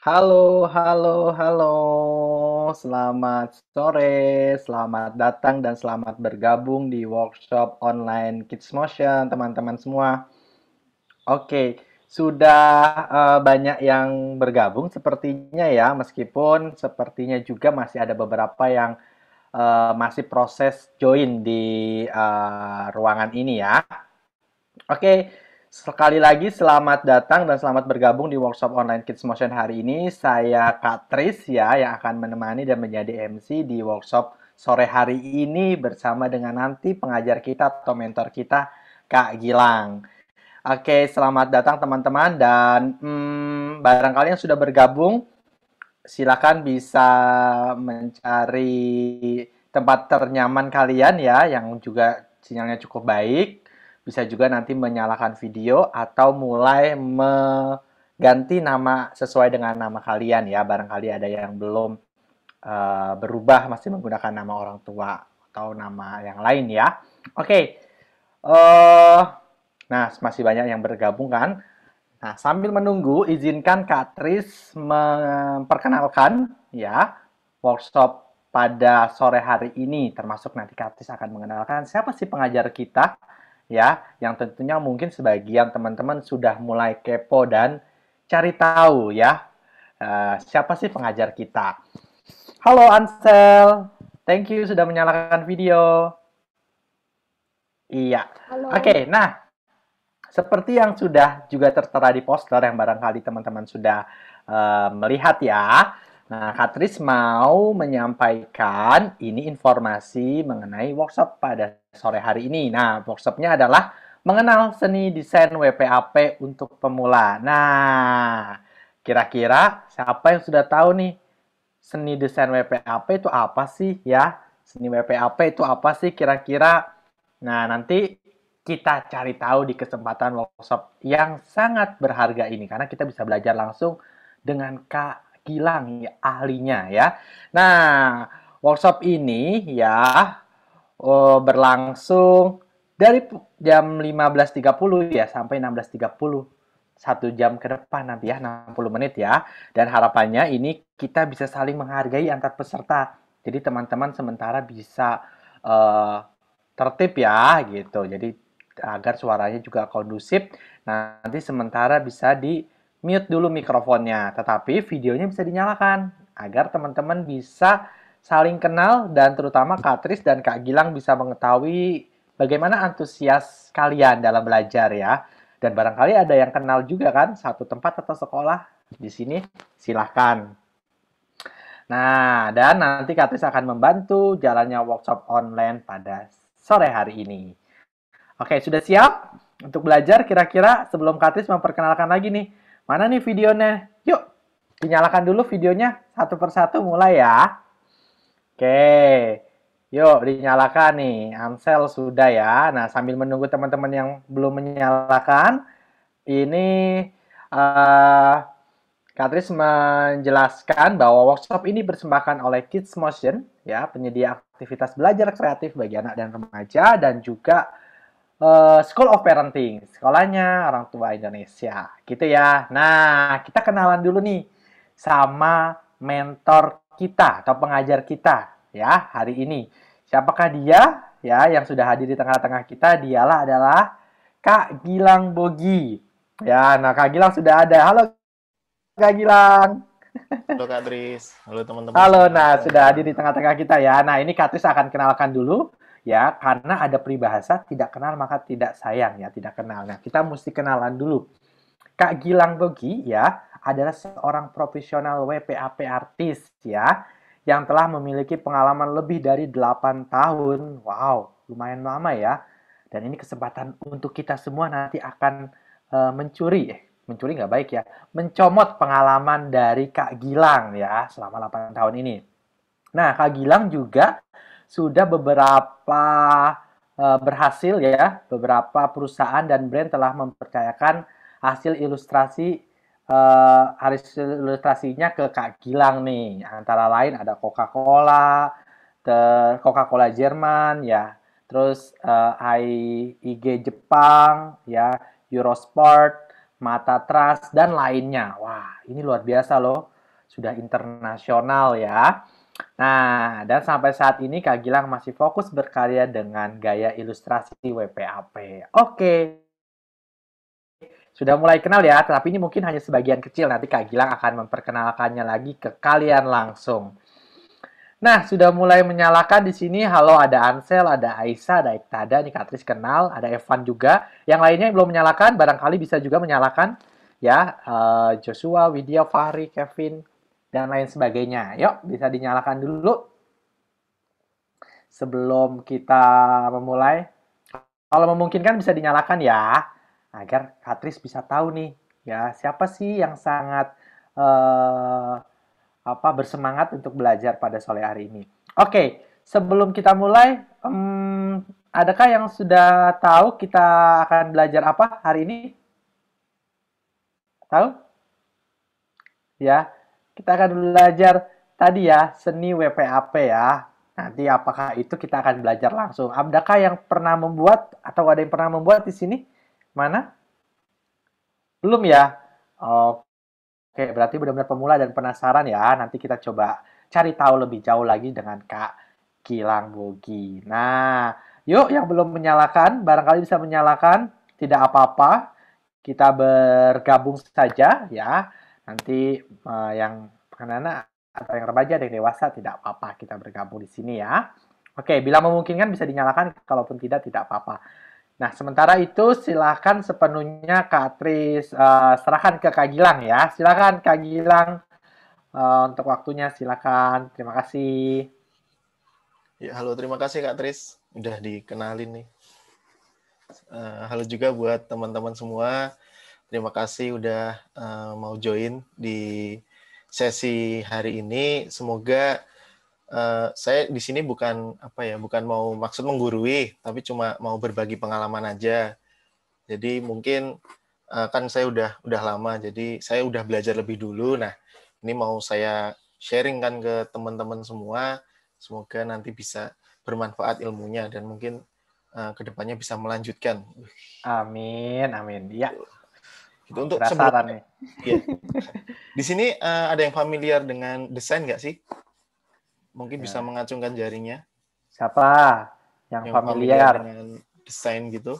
Halo, halo, halo. Selamat sore, selamat datang dan selamat bergabung di workshop online Kids Motion, teman-teman semua. Oke, sudah uh, banyak yang bergabung sepertinya ya, meskipun sepertinya juga masih ada beberapa yang uh, masih proses join di uh, ruangan ini ya. Oke. Sekali lagi selamat datang dan selamat bergabung di workshop online Kids Motion hari ini. Saya Katris ya yang akan menemani dan menjadi MC di workshop sore hari ini bersama dengan nanti pengajar kita atau mentor kita Kak Gilang. Oke, selamat datang teman-teman dan hmm, barangkali yang sudah bergabung silakan bisa mencari tempat ternyaman kalian ya yang juga sinyalnya cukup baik bisa juga nanti menyalakan video atau mulai mengganti nama sesuai dengan nama kalian ya. Barangkali ada yang belum uh, berubah masih menggunakan nama orang tua atau nama yang lain ya. Oke. Okay. Uh, eh, nah, masih banyak yang bergabung kan? Nah, sambil menunggu, izinkan Kak Tris memperkenalkan ya workshop pada sore hari ini, termasuk nanti Kak Tris akan mengenalkan siapa sih pengajar kita ya, yang tentunya mungkin sebagian teman-teman sudah mulai kepo dan cari tahu ya, uh, siapa sih pengajar kita. Halo Ansel, thank you sudah menyalakan video. Iya. Oke, okay, nah seperti yang sudah juga tertera di poster yang barangkali teman-teman sudah uh, melihat ya. Nah, Katris mau menyampaikan ini informasi mengenai workshop pada sore hari ini. Nah, workshopnya adalah mengenal seni desain WPAP untuk pemula. Nah, kira-kira siapa yang sudah tahu nih seni desain WPAP itu apa sih ya? Seni WPAP itu apa sih kira-kira? Nah, nanti kita cari tahu di kesempatan workshop yang sangat berharga ini karena kita bisa belajar langsung dengan Kak Gilang ya ahlinya ya. Nah, workshop ini ya oh, berlangsung dari jam 15.30 ya sampai 16.30 satu jam ke depan nanti ya 60 menit ya dan harapannya ini kita bisa saling menghargai antar peserta jadi teman-teman sementara bisa uh, tertib ya gitu jadi agar suaranya juga kondusif nanti sementara bisa di mute dulu mikrofonnya, tetapi videonya bisa dinyalakan agar teman-teman bisa saling kenal dan terutama Kak Tris dan Kak Gilang bisa mengetahui bagaimana antusias kalian dalam belajar ya. Dan barangkali ada yang kenal juga kan satu tempat atau sekolah di sini silahkan. Nah, dan nanti Katris akan membantu jalannya workshop online pada sore hari ini. Oke, sudah siap untuk belajar kira-kira sebelum Katris memperkenalkan lagi nih Mana nih videonya? Yuk, dinyalakan dulu videonya satu persatu mulai ya. Oke, yuk dinyalakan nih. Amsel sudah ya. Nah, sambil menunggu teman-teman yang belum menyalakan, ini uh, Katris menjelaskan bahwa workshop ini bersembahkan oleh Kids Motion, ya, penyedia aktivitas belajar kreatif bagi anak dan remaja, dan juga uh, School of Parenting, sekolahnya orang tua Indonesia, gitu ya. Nah, kita kenalan dulu nih sama mentor kita atau pengajar kita ya hari ini. Siapakah dia? Ya, yang sudah hadir di tengah-tengah kita dialah adalah Kak Gilang Bogi. Ya, nah Kak Gilang sudah ada. Halo Kak Gilang. Halo Kak Tris. Halo teman-teman. Halo, nah sudah hadir di tengah-tengah kita ya. Nah, ini Kak Tris akan kenalkan dulu ya karena ada peribahasa tidak kenal maka tidak sayang ya tidak kenal nah kita mesti kenalan dulu Kak Gilang Bogi ya adalah seorang profesional WPAP artis ya yang telah memiliki pengalaman lebih dari 8 tahun wow lumayan lama ya dan ini kesempatan untuk kita semua nanti akan uh, mencuri eh mencuri nggak baik ya mencomot pengalaman dari Kak Gilang ya selama 8 tahun ini nah Kak Gilang juga sudah beberapa uh, berhasil ya, beberapa perusahaan dan brand telah mempercayakan hasil ilustrasi uh, hasil ilustrasinya ke Kak Gilang nih. Antara lain ada Coca-Cola, ter Coca-Cola Jerman ya, terus uh, eh, IG Jepang ya, Eurosport, Mata Trust dan lainnya. Wah, ini luar biasa loh. Sudah internasional ya. Nah, dan sampai saat ini Kak Gilang masih fokus berkarya dengan gaya ilustrasi WPAP. Oke. Sudah mulai kenal ya, tapi ini mungkin hanya sebagian kecil. Nanti Kak Gilang akan memperkenalkannya lagi ke kalian langsung. Nah, sudah mulai menyalakan di sini. Halo, ada Ansel, ada Aisa, ada Iktada, nih Katris kenal, ada Evan juga. Yang lainnya yang belum menyalakan, barangkali bisa juga menyalakan. Ya, eh, Joshua, Widya, Fahri, Kevin, dan lain sebagainya. Yuk, bisa dinyalakan dulu sebelum kita memulai. Kalau memungkinkan bisa dinyalakan ya, agar Katris bisa tahu nih ya siapa sih yang sangat eh, apa bersemangat untuk belajar pada sore hari ini. Oke, sebelum kita mulai, um, adakah yang sudah tahu kita akan belajar apa hari ini? Tahu? Ya, kita akan belajar tadi ya, seni WPAP ya. Nanti apakah itu kita akan belajar langsung. Abdaka yang pernah membuat atau ada yang pernah membuat di sini? Mana? Belum ya? Oke, berarti benar-benar pemula dan penasaran ya. Nanti kita coba cari tahu lebih jauh lagi dengan Kak Kilang Bogi. Nah, yuk yang belum menyalakan, barangkali bisa menyalakan. Tidak apa-apa, kita bergabung saja ya. Nanti uh, yang anak-anak atau yang remaja dan dewasa tidak apa-apa kita bergabung di sini ya. Oke, bila memungkinkan bisa dinyalakan, kalaupun tidak tidak apa-apa. Nah, sementara itu silahkan sepenuhnya Kak Tris uh, eh, serahkan ke Kak Gilang ya. Silahkan Kak Gilang uh, untuk waktunya silahkan. Terima kasih. Ya, halo. Terima kasih Kak Tris. Udah dikenalin nih. Uh, halo juga buat teman-teman semua. Terima kasih udah uh, mau join di sesi hari ini. Semoga uh, saya di sini bukan apa ya, bukan mau maksud menggurui, tapi cuma mau berbagi pengalaman aja. Jadi mungkin uh, kan saya udah udah lama, jadi saya udah belajar lebih dulu. Nah, ini mau saya sharing kan ke teman-teman semua. Semoga nanti bisa bermanfaat ilmunya dan mungkin uh, kedepannya bisa melanjutkan. Amin, amin. Ya. Gitu. Untuk sebelum, ya. Di sini uh, ada yang familiar dengan desain nggak sih? Mungkin ya. bisa mengacungkan jarinya. Siapa yang, yang familiar. familiar dengan desain gitu?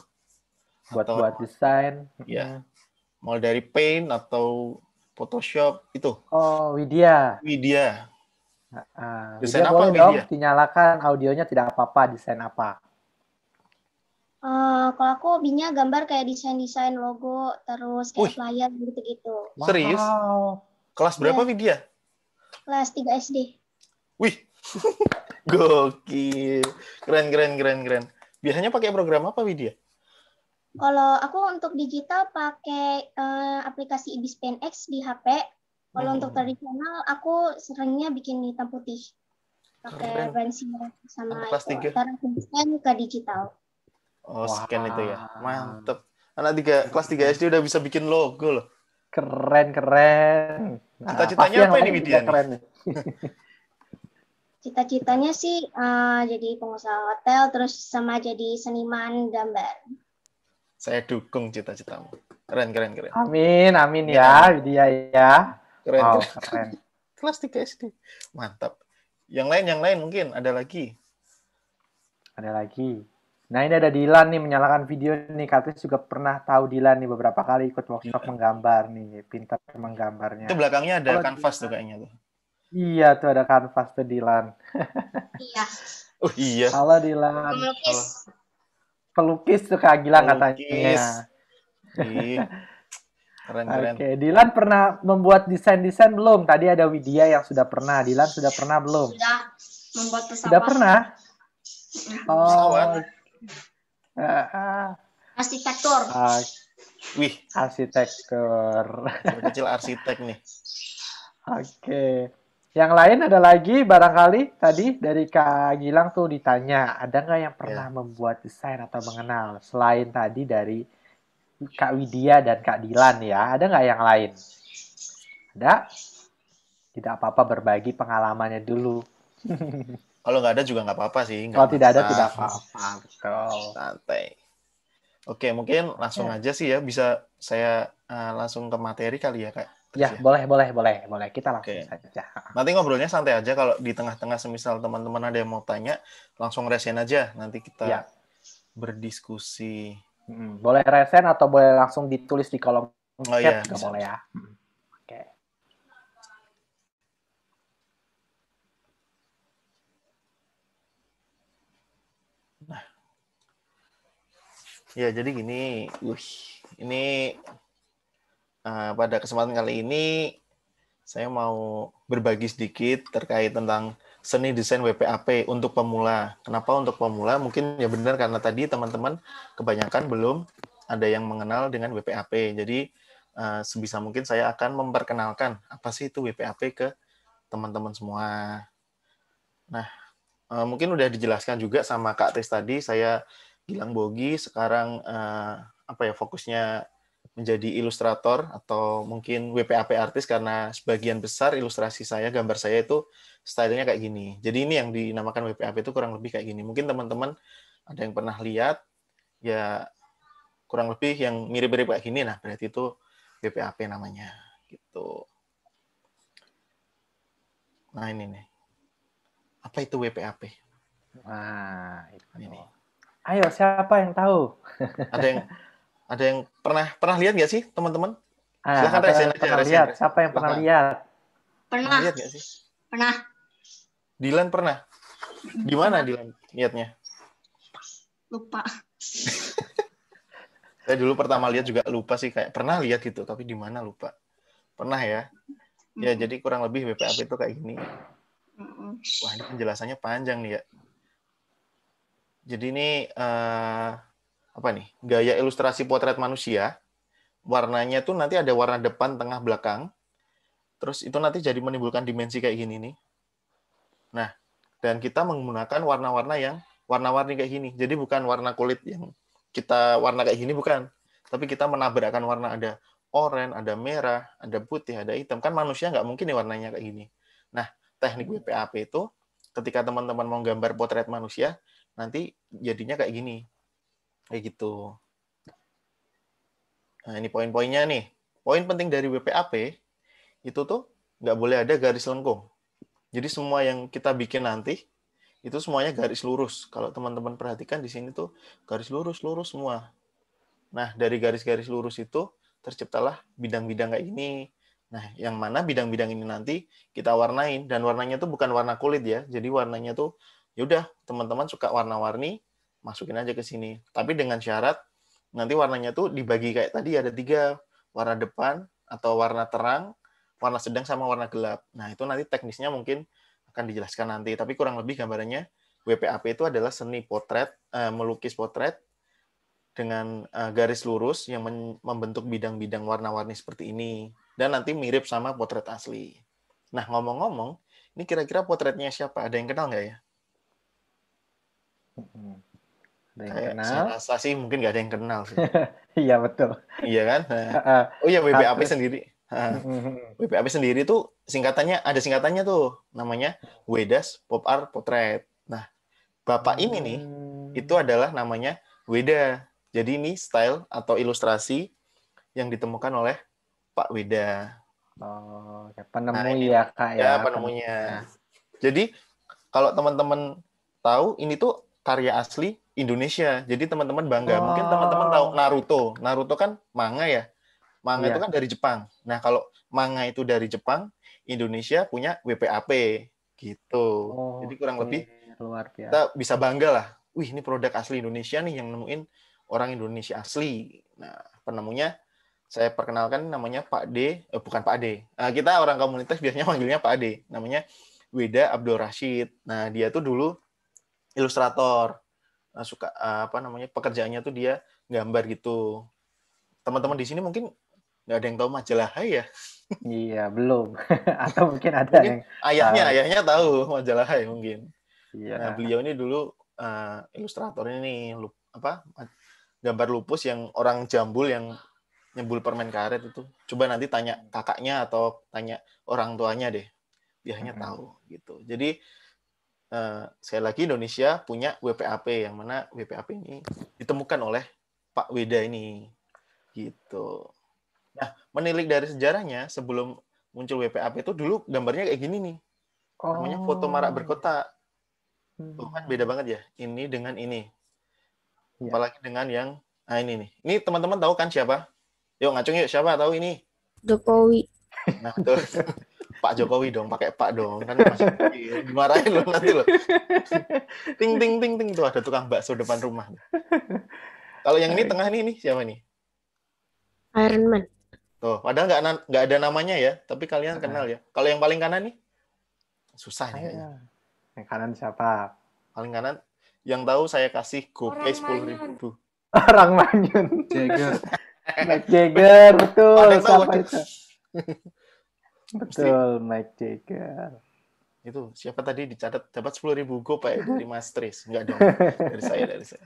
Buat-buat buat desain. Ya. Mulai dari Paint atau Photoshop itu. Oh, Widya. Widya. Uh, desain Widya apa Widya? dong dinyalakan audionya tidak apa-apa, desain apa? Uh, kalau aku hobinya gambar kayak desain-desain logo, terus kayak Wih. flyer gitu-gitu. Wow. Serius? Kelas berapa, yeah. Widya? Kelas 3 SD. Wih, gokil. Keren, keren, keren, keren. Biasanya pakai program apa, Widya? Kalau aku untuk digital pakai uh, aplikasi Ibis Pen X di HP. Kalau hmm. untuk tradisional, aku seringnya bikin hitam putih. Pakai pensil sama Anak kelas 3. ke digital. Oh, scan itu ya. Mantep. Anak tiga, kelas 3 SD udah bisa bikin logo loh. Keren, keren. Nah, Cita-citanya apa ini, Widya? Keren Cita-citanya sih uh, jadi pengusaha hotel, terus sama jadi seniman gambar. Saya dukung cita-citamu. Keren, keren, keren. Amin, amin ya, ya Widya ya. Keren, wow, keren. keren. kelas 3 SD. Mantap. Yang lain, yang lain mungkin ada lagi. Ada lagi Nah ini ada Dilan nih menyalakan video nih. Katanya juga pernah tahu Dilan nih beberapa kali ikut workshop iya. menggambar nih. Pintar menggambarnya. Itu belakangnya ada kanvas tuh kayaknya tuh. Iya tuh ada kanvas tuh Dilan. iya. Oh iya. Halo Dilan. Pelukis. Pelukis tuh Kak Gilang katanya. Iya. Keren, keren. Oke, Dilan pernah membuat desain-desain belum? Tadi ada Widya yang sudah pernah. Dilan sudah pernah belum? Sudah membuat pesawat. Sudah pernah? Oh, pesawat arsitektur. Uh, wih, arsitektur. kecil arsitek nih. Oke. Okay. Yang lain ada lagi barangkali tadi dari Kak Gilang tuh ditanya, ada nggak yang pernah yeah. membuat desain atau mengenal selain tadi dari Kak Widya dan Kak Dilan ya, ada nggak yang lain? Ada? Tidak apa-apa berbagi pengalamannya dulu. Kalau nggak ada juga nggak apa-apa sih. Kalau tidak ada tidak apa-apa. Santai. Oke, mungkin langsung ya. aja sih ya bisa saya uh, langsung ke materi kali ya kak. ya, ya boleh boleh boleh boleh kita langsung Oke. saja. Nanti ngobrolnya santai aja kalau di tengah-tengah semisal teman-teman ada yang mau tanya langsung resen aja nanti kita ya. berdiskusi. boleh resen atau boleh langsung ditulis di kolom oh, iya, juga boleh ya. Ya, jadi gini, ini uh, pada kesempatan kali ini saya mau berbagi sedikit terkait tentang seni desain WPAP untuk pemula. Kenapa untuk pemula? Mungkin ya benar karena tadi teman-teman kebanyakan belum ada yang mengenal dengan WPAP. Jadi uh, sebisa mungkin saya akan memperkenalkan apa sih itu WPAP ke teman-teman semua. Nah, eh, mungkin udah dijelaskan juga sama Kak Tis tadi, saya Gilang Bogi sekarang uh, apa ya fokusnya menjadi ilustrator atau mungkin WPAP artis karena sebagian besar ilustrasi saya gambar saya itu stylenya kayak gini. Jadi ini yang dinamakan WPAP itu kurang lebih kayak gini. Mungkin teman-teman ada yang pernah lihat ya kurang lebih yang mirip-mirip kayak gini nah berarti itu WPAP namanya gitu. Nah ini nih. Apa itu WPAP? Nah, itu ini. Nih. Ayo, siapa yang tahu? Ada yang ada yang pernah pernah lihat nggak sih teman-teman? Ah, Silahkan Pernah lihat. Siapa yang pernah, Silahkan. lihat? Pernah. lihat gak sih? Pernah. Dilan pernah. Di mana Dilan lihatnya? Lupa. Saya dulu pertama lihat juga lupa sih kayak pernah lihat gitu tapi di mana lupa. Pernah ya. Ya, jadi kurang lebih BPAP itu kayak gini. Wah, ini penjelasannya panjang nih ya. Jadi ini uh, apa nih? Gaya ilustrasi potret manusia. Warnanya tuh nanti ada warna depan, tengah, belakang. Terus itu nanti jadi menimbulkan dimensi kayak gini nih. Nah, dan kita menggunakan warna-warna yang warna-warni kayak gini. Jadi bukan warna kulit yang kita warna kayak gini bukan, tapi kita menabrakkan warna ada oranye, ada merah, ada putih, ada hitam. Kan manusia nggak mungkin nih warnanya kayak gini. Nah, teknik WPAP itu ketika teman-teman mau gambar potret manusia, nanti jadinya kayak gini kayak gitu nah ini poin-poinnya nih poin penting dari WPAP itu tuh nggak boleh ada garis lengkung jadi semua yang kita bikin nanti itu semuanya garis lurus kalau teman-teman perhatikan di sini tuh garis lurus lurus semua nah dari garis-garis lurus itu terciptalah bidang-bidang kayak ini Nah, yang mana bidang-bidang ini nanti kita warnain dan warnanya tuh bukan warna kulit ya. Jadi warnanya tuh yaudah teman-teman suka warna-warni masukin aja ke sini tapi dengan syarat nanti warnanya tuh dibagi kayak tadi ada tiga warna depan atau warna terang warna sedang sama warna gelap nah itu nanti teknisnya mungkin akan dijelaskan nanti tapi kurang lebih gambarnya WPAP itu adalah seni potret eh, melukis potret dengan eh, garis lurus yang membentuk bidang-bidang warna-warni seperti ini dan nanti mirip sama potret asli nah ngomong-ngomong ini kira-kira potretnya siapa ada yang kenal nggak ya ada yang kenal? Saya rasa sih mungkin nggak ada yang kenal sih. Iya betul. Iya kan? Nah. Oh iya WBAP sendiri. WPAP sendiri tuh singkatannya ada singkatannya tuh namanya Wedas Pop Art Portrait. Nah, bapak ini nih hmm. itu adalah namanya Weda. Jadi ini style atau ilustrasi yang ditemukan oleh Pak Weda. Oh, ya penemu nah, ya Kak ya. Ya penemunya. Penemunya. Jadi kalau teman-teman tahu ini tuh karya asli Indonesia. Jadi teman-teman bangga. Oh. Mungkin teman-teman tahu oh. Naruto. Naruto kan manga ya. Manga yeah. itu iya. kan dari Jepang. Nah, kalau manga itu dari Jepang, Indonesia punya WPAP gitu. Oh, Jadi kurang okay. lebih luar biasa. Kita bisa bangga lah. Wih, ini produk asli Indonesia nih yang nemuin orang Indonesia asli. Nah, penemunya saya perkenalkan namanya Pak D, eh, bukan Pak D. Nah, kita orang komunitas biasanya manggilnya Pak D. Namanya Weda Abdul Rashid. Nah, dia tuh dulu ilustrator uh, suka eh, apa namanya pekerjaannya tuh dia gambar gitu teman-teman di sini mungkin nggak ada yang tahu majalah Hai ya iya belum atau mungkin ada mungkin yang ayahnya tahu. ayahnya tahu majalah Hai mungkin iya. nah beliau ini dulu uh, eh, ini nih lup, apa gambar lupus yang orang jambul yang nyebul permen karet itu coba nanti tanya kakaknya atau tanya orang tuanya deh dia hanya tahu gitu jadi Eh, sekali lagi Indonesia punya WPAP yang mana WPAP ini ditemukan oleh Pak Weda ini gitu. Nah, menilik dari sejarahnya sebelum muncul WPAP itu dulu gambarnya kayak gini nih. Oh. Namanya foto marak berkota. Tuh kan hmm. beda banget ya. Ini dengan ini. Ya. Apalagi dengan yang nah ini nih. Ini teman-teman tahu kan siapa? Yuk ngacung yuk siapa tahu ini? Jokowi. Nah, Pak Jokowi dong, pakai Pak dong. Kan masih dimarahin loh nanti loh. ting ting ting ting tuh ada tukang bakso depan rumah. Kalau yang ini tengah nih, ini siapa nih? Iron Man. Tuh, padahal nggak nggak ada namanya ya, tapi kalian ah. kenal ya. Kalau yang paling kanan nih, susah nih. Kayaknya. Ah, yang kanan siapa? Paling kanan, yang tahu saya kasih GoPay sepuluh ribu. Orang Manyun. Jagger. Jagger, betul. Sampai Betul, Mike Jagger. Itu siapa tadi dicatat dapat sepuluh ribu go pak ya dari Mas Tris, enggak dong dari saya dari saya.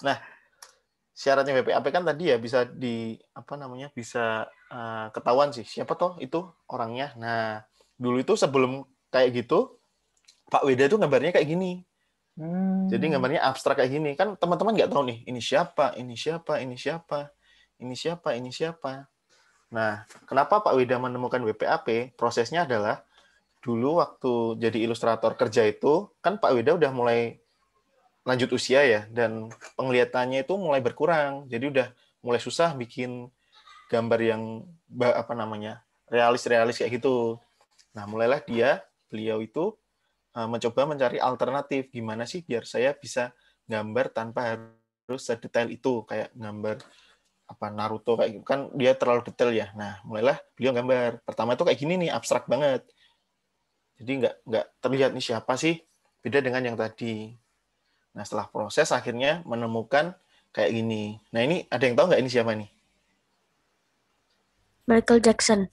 Nah, syaratnya BPAP kan tadi ya bisa di apa namanya bisa uh, ketahuan sih siapa toh itu orangnya. Nah, dulu itu sebelum kayak gitu Pak Weda itu gambarnya kayak gini. Hmm. Jadi gambarnya abstrak kayak gini kan teman-teman nggak tahu nih ini siapa, ini siapa, ini siapa, ini siapa, ini siapa. Nah, kenapa Pak Wida menemukan WPAP? Prosesnya adalah dulu waktu jadi ilustrator kerja itu kan Pak Wida udah mulai lanjut usia ya dan penglihatannya itu mulai berkurang. Jadi udah mulai susah bikin gambar yang apa namanya? realis-realis kayak gitu. Nah, mulailah dia beliau itu e, mencoba mencari alternatif gimana sih biar saya bisa gambar tanpa harus sedetail itu kayak gambar apa Naruto kayak gitu kan dia terlalu detail ya nah mulailah beliau gambar pertama itu kayak gini nih abstrak banget jadi nggak nggak terlihat nih siapa sih beda dengan yang tadi nah setelah proses akhirnya menemukan kayak gini nah ini ada yang tahu nggak ini siapa nih Michael Jackson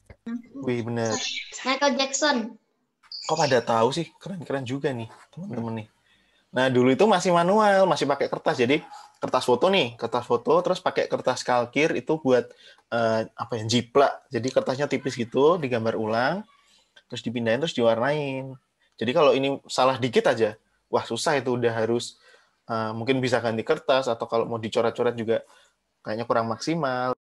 wih bener Michael Jackson kok pada tahu sih keren-keren juga nih teman-teman nih Nah, dulu itu masih manual, masih pakai kertas. Jadi kertas foto nih, kertas foto terus pakai kertas kalkir itu buat eh, apa ya? jiplak. Jadi kertasnya tipis gitu, digambar ulang, terus dipindahin terus diwarnain. Jadi kalau ini salah dikit aja, wah susah itu udah harus eh, mungkin bisa ganti kertas atau kalau mau dicoret-coret juga kayaknya kurang maksimal.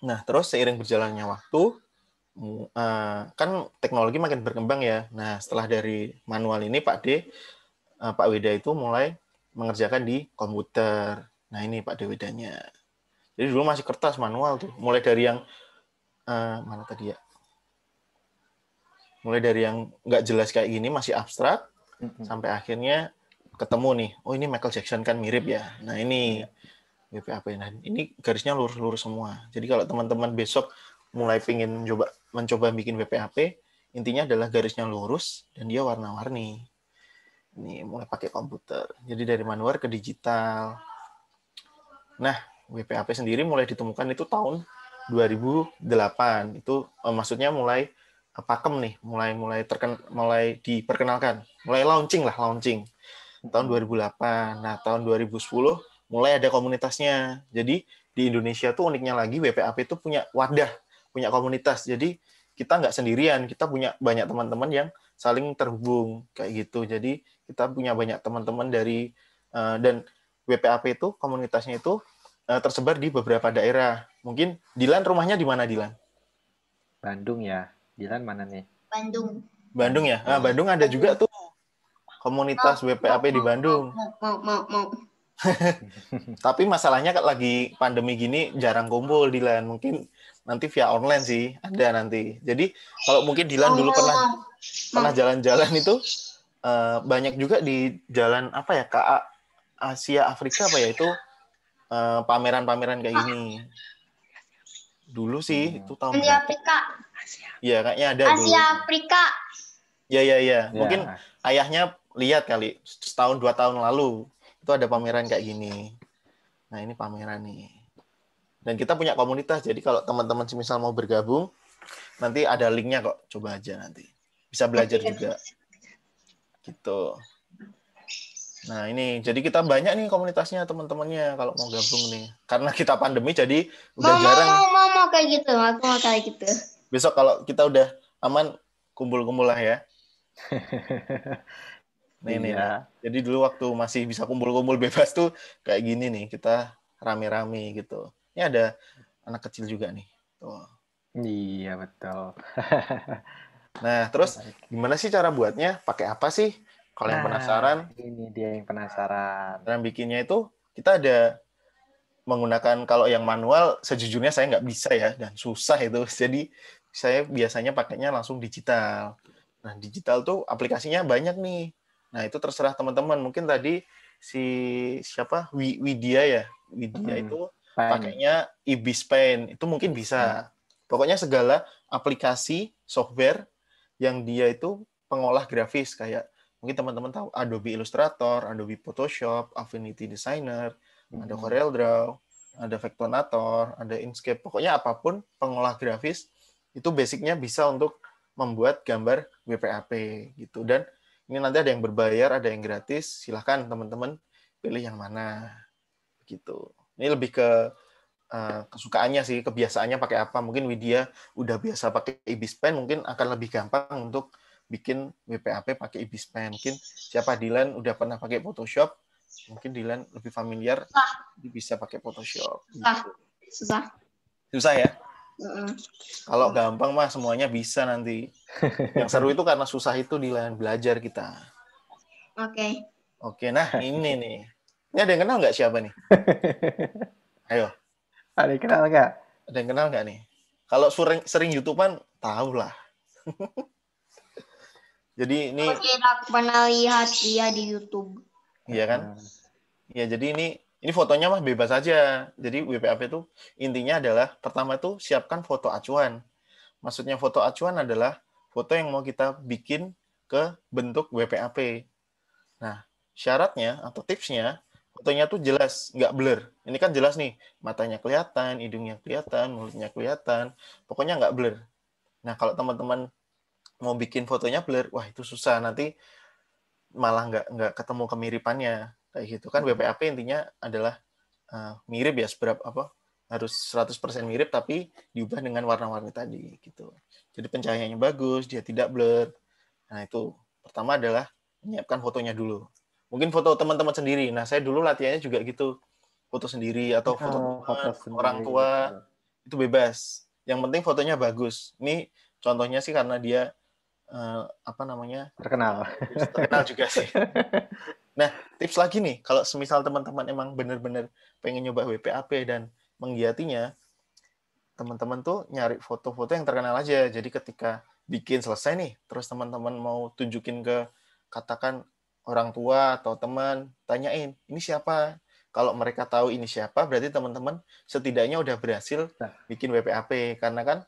Nah, terus seiring berjalannya waktu, uh, kan teknologi makin berkembang ya. Nah, setelah dari manual ini Pak D, uh, Pak Weda itu mulai mengerjakan di komputer. Nah, ini Pak D Wedanya. Jadi dulu masih kertas manual tuh, mulai dari yang uh, mana tadi ya? Mulai dari yang nggak jelas kayak gini masih abstrak mm -hmm. sampai akhirnya ketemu nih. Oh, ini Michael Jackson kan mirip ya. Nah, ini BPAP. Iya. Ya? Nah, ini garisnya lurus-lurus semua. Jadi kalau teman-teman besok mulai pengen mencoba mencoba bikin WPAP intinya adalah garisnya lurus dan dia warna-warni ini mulai pakai komputer jadi dari manual ke digital nah WPAP sendiri mulai ditemukan itu tahun 2008 itu eh, maksudnya mulai eh, pakem nih mulai mulai terken mulai diperkenalkan mulai launching lah launching tahun 2008 nah tahun 2010 mulai ada komunitasnya jadi di Indonesia tuh uniknya lagi WPAP itu punya wadah punya komunitas. Jadi kita nggak sendirian, kita punya banyak teman-teman yang saling terhubung kayak gitu. Jadi kita punya banyak teman-teman dari uh, dan WPAP itu komunitasnya itu uh, tersebar di beberapa daerah. Mungkin Dilan rumahnya di mana Dilan? Bandung ya. Dilan mana nih? Bandung. Bandung ya. Nah, Bandung ada juga tuh komunitas WPAP di Bandung. Mau mau mau. mau. Tapi masalahnya kan lagi pandemi gini jarang kumpul Dilan. Mungkin nanti via online sih ada hmm. nanti. Jadi kalau mungkin Dilan dulu oh, pernah oh, oh. pernah jalan-jalan itu uh, banyak juga di jalan apa ya KA Asia Afrika apa ya itu uh, pameran-pameran kayak gini. Dulu sih hmm. itu tahun Asia Afrika. Iya kayaknya ada Asia dulu. Afrika. Ya ya ya. Mungkin ayahnya lihat kali setahun dua tahun lalu itu ada pameran kayak gini. Nah ini pameran nih. Dan kita punya komunitas, jadi kalau teman-teman semisal mau bergabung, nanti ada linknya kok, coba aja nanti. Bisa belajar juga. Gitu. Nah ini, jadi kita banyak nih komunitasnya teman-temannya kalau mau gabung nih. Karena kita pandemi jadi udah mama, jarang. Mau, mau, mau kayak gitu, aku mau kayak gitu. Besok kalau kita udah aman, kumpul-kumpul lah ya. nih, iya. nih, jadi dulu waktu masih bisa kumpul-kumpul bebas tuh kayak gini nih, kita rame-rame gitu. Ini ada anak kecil juga nih. Tuh. Iya betul. nah terus gimana sih cara buatnya? Pakai apa sih? Kalau nah, yang penasaran, ini dia yang penasaran. Dan bikinnya itu kita ada menggunakan kalau yang manual sejujurnya saya nggak bisa ya dan susah itu. Jadi saya biasanya pakainya langsung digital. Nah, digital tuh aplikasinya banyak nih. Nah, itu terserah teman-teman. Mungkin tadi si siapa Widya ya. Widya hmm. itu pakainya ibis pen itu mungkin bisa hmm. pokoknya segala aplikasi software yang dia itu pengolah grafis kayak mungkin teman-teman tahu Adobe Illustrator Adobe Photoshop Affinity Designer hmm. ada Draw, ada Vectornator ada Inkscape pokoknya apapun pengolah grafis itu basicnya bisa untuk membuat gambar WPAP gitu dan ini nanti ada yang berbayar ada yang gratis silahkan teman-teman pilih yang mana begitu ini lebih ke uh, kesukaannya sih, kebiasaannya pakai apa. Mungkin Widya udah biasa pakai Ibis mungkin akan lebih gampang untuk bikin WPAP pakai Ibis Mungkin siapa Dilan udah pernah pakai Photoshop, mungkin Dilan lebih familiar, susah. bisa pakai Photoshop. Susah. Susah. Susah ya? Kalau gampang mah semuanya bisa nanti. Yang seru itu karena susah itu di belajar kita. Oke. Okay. Oke, nah ini nih ini ada yang kenal nggak siapa nih? Ayo. Ada yang kenal nggak? Ada yang kenal nggak nih? Kalau sering, sering YouTubean, tahu lah. jadi ini... Aku tidak pernah lihat dia di YouTube. Iya kan? Ya jadi ini ini fotonya mah bebas aja. Jadi WPAP itu intinya adalah pertama tuh siapkan foto acuan. Maksudnya foto acuan adalah foto yang mau kita bikin ke bentuk WPAP. Nah, syaratnya atau tipsnya fotonya tuh jelas, nggak blur. Ini kan jelas nih, matanya kelihatan, hidungnya kelihatan, mulutnya kelihatan, pokoknya nggak blur. Nah kalau teman-teman mau bikin fotonya blur, wah itu susah nanti malah nggak nggak ketemu kemiripannya kayak gitu kan BPAP intinya adalah uh, mirip ya seberapa apa harus 100% mirip tapi diubah dengan warna warna tadi gitu. Jadi pencahayaannya bagus, dia tidak blur. Nah, itu pertama adalah menyiapkan fotonya dulu mungkin foto teman-teman sendiri nah saya dulu latihannya juga gitu foto sendiri atau ah, foto, oh, foto sendiri. orang gitu. tua itu bebas yang penting fotonya bagus ini contohnya sih karena dia uh, apa namanya terkenal terkenal juga sih nah tips lagi nih kalau semisal teman-teman emang bener-bener pengen nyoba WPAP dan menggiatinya teman-teman tuh nyari foto-foto yang terkenal aja jadi ketika bikin selesai nih terus teman-teman mau tunjukin ke katakan orang tua atau teman, tanyain, ini siapa? Kalau mereka tahu ini siapa, berarti teman-teman setidaknya udah berhasil nah. bikin WPAP. Karena kan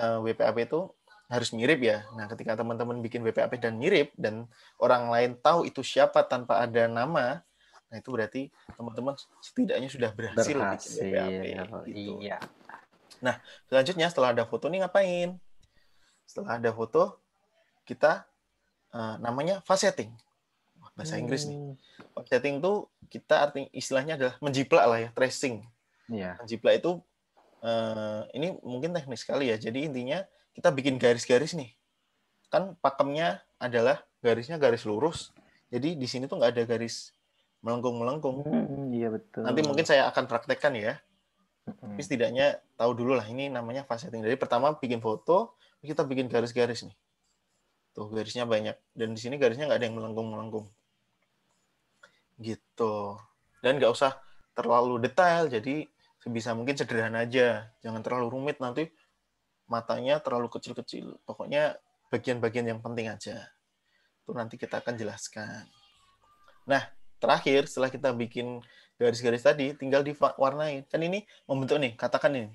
eh, WPAP itu harus mirip ya. Nah, ketika teman-teman bikin WPAP dan mirip, dan orang lain tahu itu siapa tanpa ada nama, nah itu berarti teman-teman setidaknya sudah berhasil, berhasil bikin WPAP. Iya. Gitu. Iya. Nah, selanjutnya setelah ada foto nih ngapain? Setelah ada foto, kita uh, namanya setting bahasa Inggris nih. Offsetting oh. tuh kita arti istilahnya adalah menjiplak lah ya, tracing. Yeah. Menjiplak itu uh, ini mungkin teknis sekali ya. Jadi intinya kita bikin garis-garis nih. Kan pakemnya adalah garisnya garis lurus. Jadi di sini tuh nggak ada garis melengkung-melengkung. Hmm, iya betul. Nanti mungkin saya akan praktekkan ya. Tapi setidaknya tahu dulu lah ini namanya faceting. Jadi pertama bikin foto, kita bikin garis-garis nih. Tuh garisnya banyak dan di sini garisnya nggak ada yang melengkung-melengkung gitu dan nggak usah terlalu detail jadi sebisa mungkin sederhana aja jangan terlalu rumit nanti matanya terlalu kecil-kecil pokoknya bagian-bagian yang penting aja itu nanti kita akan jelaskan nah terakhir setelah kita bikin garis-garis tadi tinggal diwarnai kan ini membentuk nih katakan ini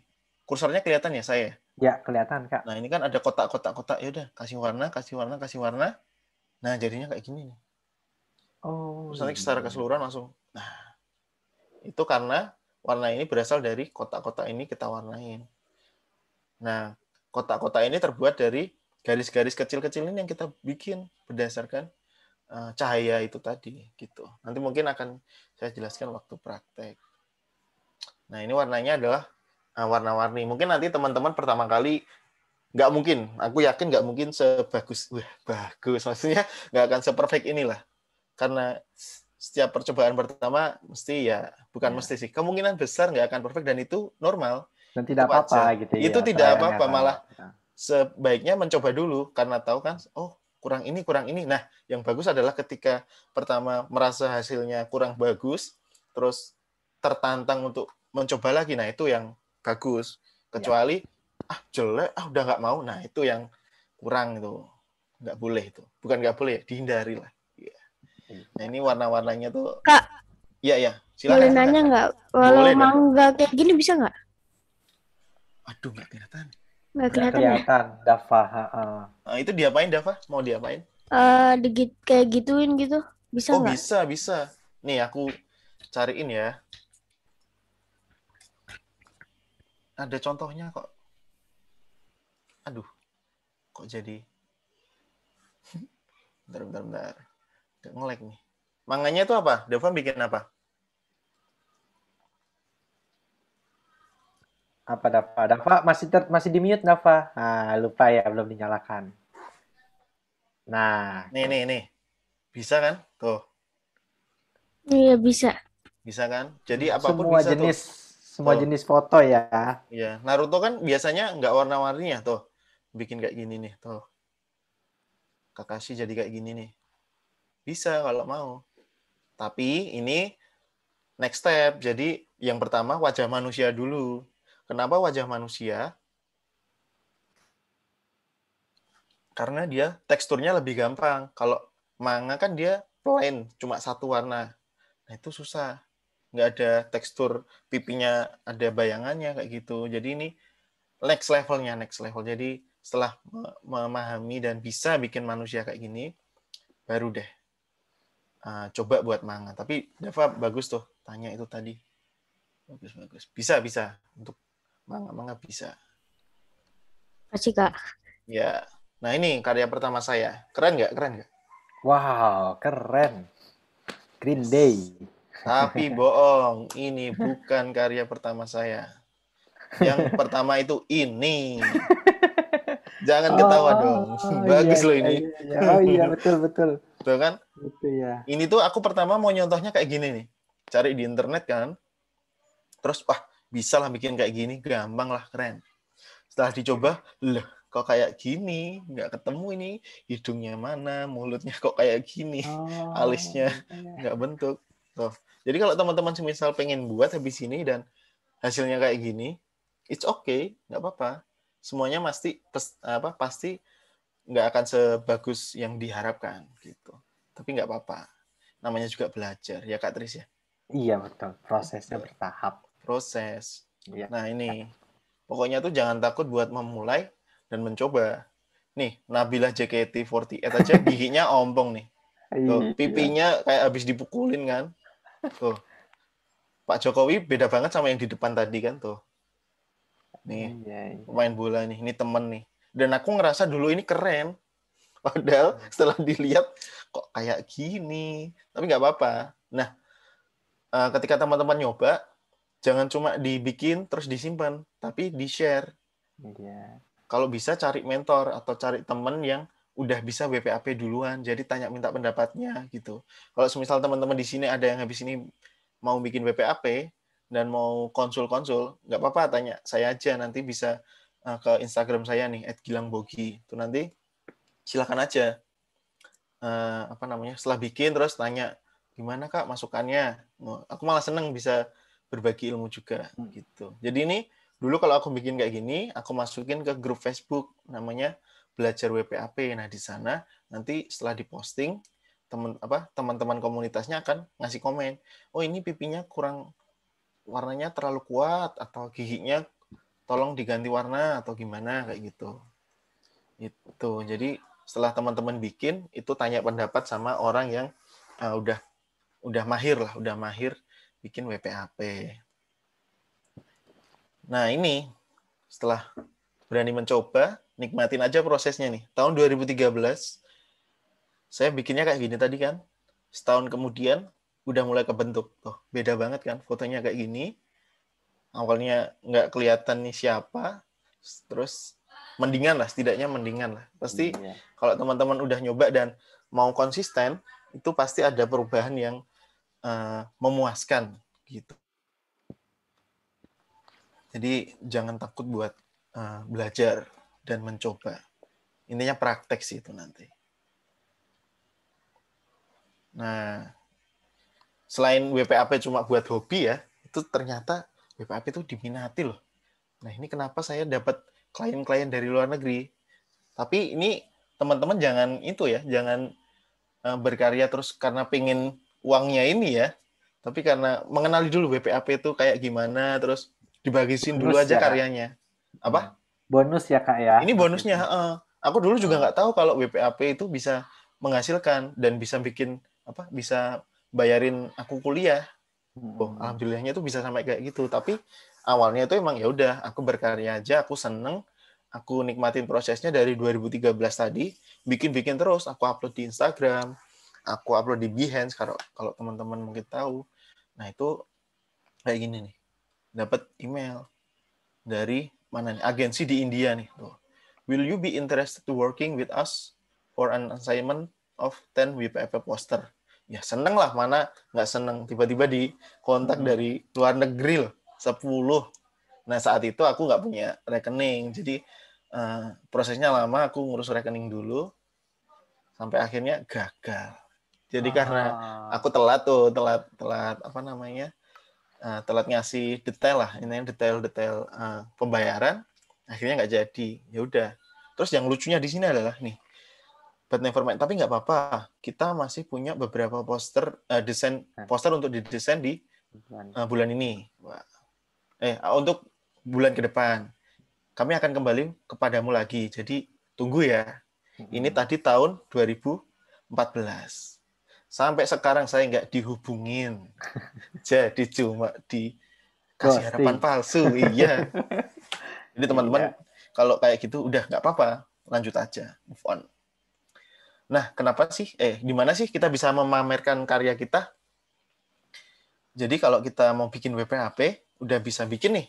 kursornya kelihatan ya saya ya kelihatan kak nah ini kan ada kotak-kotak kotak ya udah kasih warna kasih warna kasih warna nah jadinya kayak gini nih Oh. Terus nanti iya, secara iya. keseluruhan langsung. Nah, itu karena warna ini berasal dari kotak-kotak ini kita warnain. Nah, kotak-kotak ini terbuat dari garis-garis kecil-kecil ini yang kita bikin berdasarkan eh, cahaya itu tadi gitu. Nanti mungkin akan saya jelaskan waktu praktek. Nah, ini warnanya adalah eh, warna-warni. Mungkin nanti teman-teman pertama kali nggak mungkin, aku yakin nggak mungkin sebagus, wah bagus maksudnya nggak akan seperfect inilah karena setiap percobaan pertama mesti ya bukan ya. mesti sih kemungkinan besar nggak akan perfect dan itu normal dan tidak apa-apa gitu ya, itu tidak apa-apa kan. malah ya. sebaiknya mencoba dulu karena tahu kan oh kurang ini kurang ini nah yang bagus adalah ketika pertama merasa hasilnya kurang bagus terus tertantang untuk mencoba lagi nah itu yang bagus iya. kecuali ya. ah jelek ah udah nggak mau nah itu yang kurang itu nggak boleh itu bukan nggak boleh dihindari lah Nah, ini warna-warnanya tuh. Kak. Iya, iya. Silakan. Boleh nanya nggak? Walau mangga kayak gini bisa nggak? Aduh, nggak kelihatan. Nggak kelihatan. Gak kelihatan, ya? Dafa. Uh. Nah, itu diapain, Dafa? Mau diapain? Eh, uh, digit kayak gituin gitu. Bisa oh, nggak? Oh, gak? bisa, bisa. Nih, aku cariin ya. Ada contohnya kok. Aduh, kok jadi... bentar, bentar, bentar. Gak ngelag nih. Manganya itu apa? Devan bikin apa? Apa Dafa? Dafa masih ter masih di mute Dafa. Nah, lupa ya belum dinyalakan. Nah. Nih nih nih. Bisa kan? Tuh. Iya bisa. Bisa kan? Jadi apapun semua bisa jenis, tuh. Semua tuh. jenis foto ya. Iya. Naruto kan biasanya nggak warna warni ya, tuh. Bikin kayak gini nih tuh. Kakashi jadi kayak gini nih. Bisa kalau mau. Tapi ini next step. Jadi yang pertama wajah manusia dulu. Kenapa wajah manusia? Karena dia teksturnya lebih gampang. Kalau manga kan dia plain, cuma satu warna. Nah itu susah. Nggak ada tekstur pipinya, ada bayangannya kayak gitu. Jadi ini next levelnya, next level. Jadi setelah memahami dan bisa bikin manusia kayak gini, baru deh uh, coba buat manga. Tapi Dava bagus tuh tanya itu tadi. Bagus bagus. Bisa bisa untuk manga manga bisa. Kasih kak. Ya. Nah ini karya pertama saya. Keren nggak? Keren nggak? Wow, keren. Green Day. Tapi bohong, ini bukan karya pertama saya. Yang pertama itu ini. Jangan ketawa oh, dong. Oh, bagus iya, loh ini. Iya, iya. Oh iya, betul betul. Tuh kan? Itu ya. Ini tuh aku pertama mau nyontohnya kayak gini nih. Cari di internet kan. Terus wah, bisa lah bikin kayak gini, gampang lah, keren. Setelah dicoba, loh, kok kayak gini nggak ketemu ini hidungnya mana mulutnya kok kayak gini oh, alisnya iya. nggak iya. bentuk tuh jadi kalau teman-teman semisal pengen buat habis ini dan hasilnya kayak gini it's okay nggak apa-apa semuanya pasti apa pasti nggak akan sebagus yang diharapkan gitu. Tapi nggak apa-apa. Namanya juga belajar ya Kak Tris ya. Iya betul. Prosesnya betul. bertahap. Proses. Iya. Nah ini pokoknya tuh jangan takut buat memulai dan mencoba. Nih Nabila JKT48 eh, aja giginya ompong nih. Tuh, iya. pipinya kayak habis dipukulin kan. Tuh. Pak Jokowi beda banget sama yang di depan tadi kan tuh. Nih, iya, iya. pemain bola nih, ini temen nih dan aku ngerasa dulu ini keren padahal hmm. setelah dilihat kok kayak gini tapi nggak apa-apa nah eh, ketika teman-teman nyoba jangan cuma dibikin terus disimpan tapi di share yeah. kalau bisa cari mentor atau cari teman yang udah bisa WPAP duluan jadi tanya minta pendapatnya gitu kalau semisal teman-teman di sini ada yang habis ini mau bikin WPAP dan mau konsul-konsul nggak apa-apa tanya saya aja nanti bisa nah, ke Instagram saya nih @gilangbogi itu nanti silakan aja uh, apa namanya setelah bikin terus tanya gimana kak masukannya aku malah seneng bisa berbagi ilmu juga hmm. gitu jadi ini dulu kalau aku bikin kayak gini aku masukin ke grup Facebook namanya belajar WPAP nah di sana nanti setelah diposting teman apa teman-teman komunitasnya akan ngasih komen oh ini pipinya kurang warnanya terlalu kuat atau giginya tolong diganti warna atau gimana kayak gitu. Itu. Jadi setelah teman-teman bikin itu tanya pendapat sama orang yang uh, udah udah mahir lah, udah mahir bikin WPAP. Nah, ini setelah berani mencoba, nikmatin aja prosesnya nih. Tahun 2013 saya bikinnya kayak gini tadi kan. Setahun kemudian udah mulai kebentuk. Tuh, beda banget kan fotonya kayak gini awalnya nggak kelihatan nih siapa terus mendingan lah setidaknya mendingan lah pasti hmm, kalau teman-teman udah nyoba dan mau konsisten itu pasti ada perubahan yang uh, memuaskan gitu jadi jangan takut buat uh, belajar dan mencoba intinya praktek sih itu nanti nah selain WPAP cuma buat hobi ya itu ternyata BPAP itu diminati loh. Nah ini kenapa saya dapat klien-klien dari luar negeri. Tapi ini teman-teman jangan itu ya, jangan eh, berkarya terus karena pengen uangnya ini ya. Tapi karena mengenali dulu BPAP itu kayak gimana, terus dibagisin dulu aja ya, karyanya. Apa? Bonus ya kak ya. Ini bonusnya. Uh, aku dulu juga nggak tahu kalau BPAP itu bisa menghasilkan dan bisa bikin apa? Bisa bayarin aku kuliah oh alhamdulillahnya itu bisa sampai kayak gitu tapi awalnya itu emang ya udah aku berkarya aja aku seneng aku nikmatin prosesnya dari 2013 tadi bikin bikin terus aku upload di Instagram aku upload di Behance kalau kalau teman-teman mungkin tahu nah itu kayak gini nih dapat email dari mana nih agensi di India nih tuh will you be interested to working with us for an assignment of 10 WPF poster ya seneng lah mana nggak seneng tiba-tiba di kontak hmm. dari luar negeri loh 10 nah saat itu aku nggak punya rekening jadi uh, prosesnya lama aku ngurus rekening dulu sampai akhirnya gagal jadi ah. karena aku telat tuh telat telat apa namanya uh, telat ngasih detail lah ini detail-detail uh, pembayaran akhirnya nggak jadi ya udah terus yang lucunya di sini adalah nih But never mind. Tapi nggak apa-apa. Kita masih punya beberapa poster uh, desain nah. poster untuk didesain di uh, bulan ini. Eh untuk bulan ke depan. Kami akan kembali kepadamu lagi. Jadi tunggu ya. Ini hmm. tadi tahun 2014. Sampai sekarang saya nggak dihubungin. Jadi cuma di kasih harapan palsu. Iya. Jadi teman-teman iya. kalau kayak gitu udah nggak apa-apa, lanjut aja, move on. Nah, kenapa sih? Eh, di mana sih kita bisa memamerkan karya kita? Jadi kalau kita mau bikin WPAP, udah bisa bikin nih.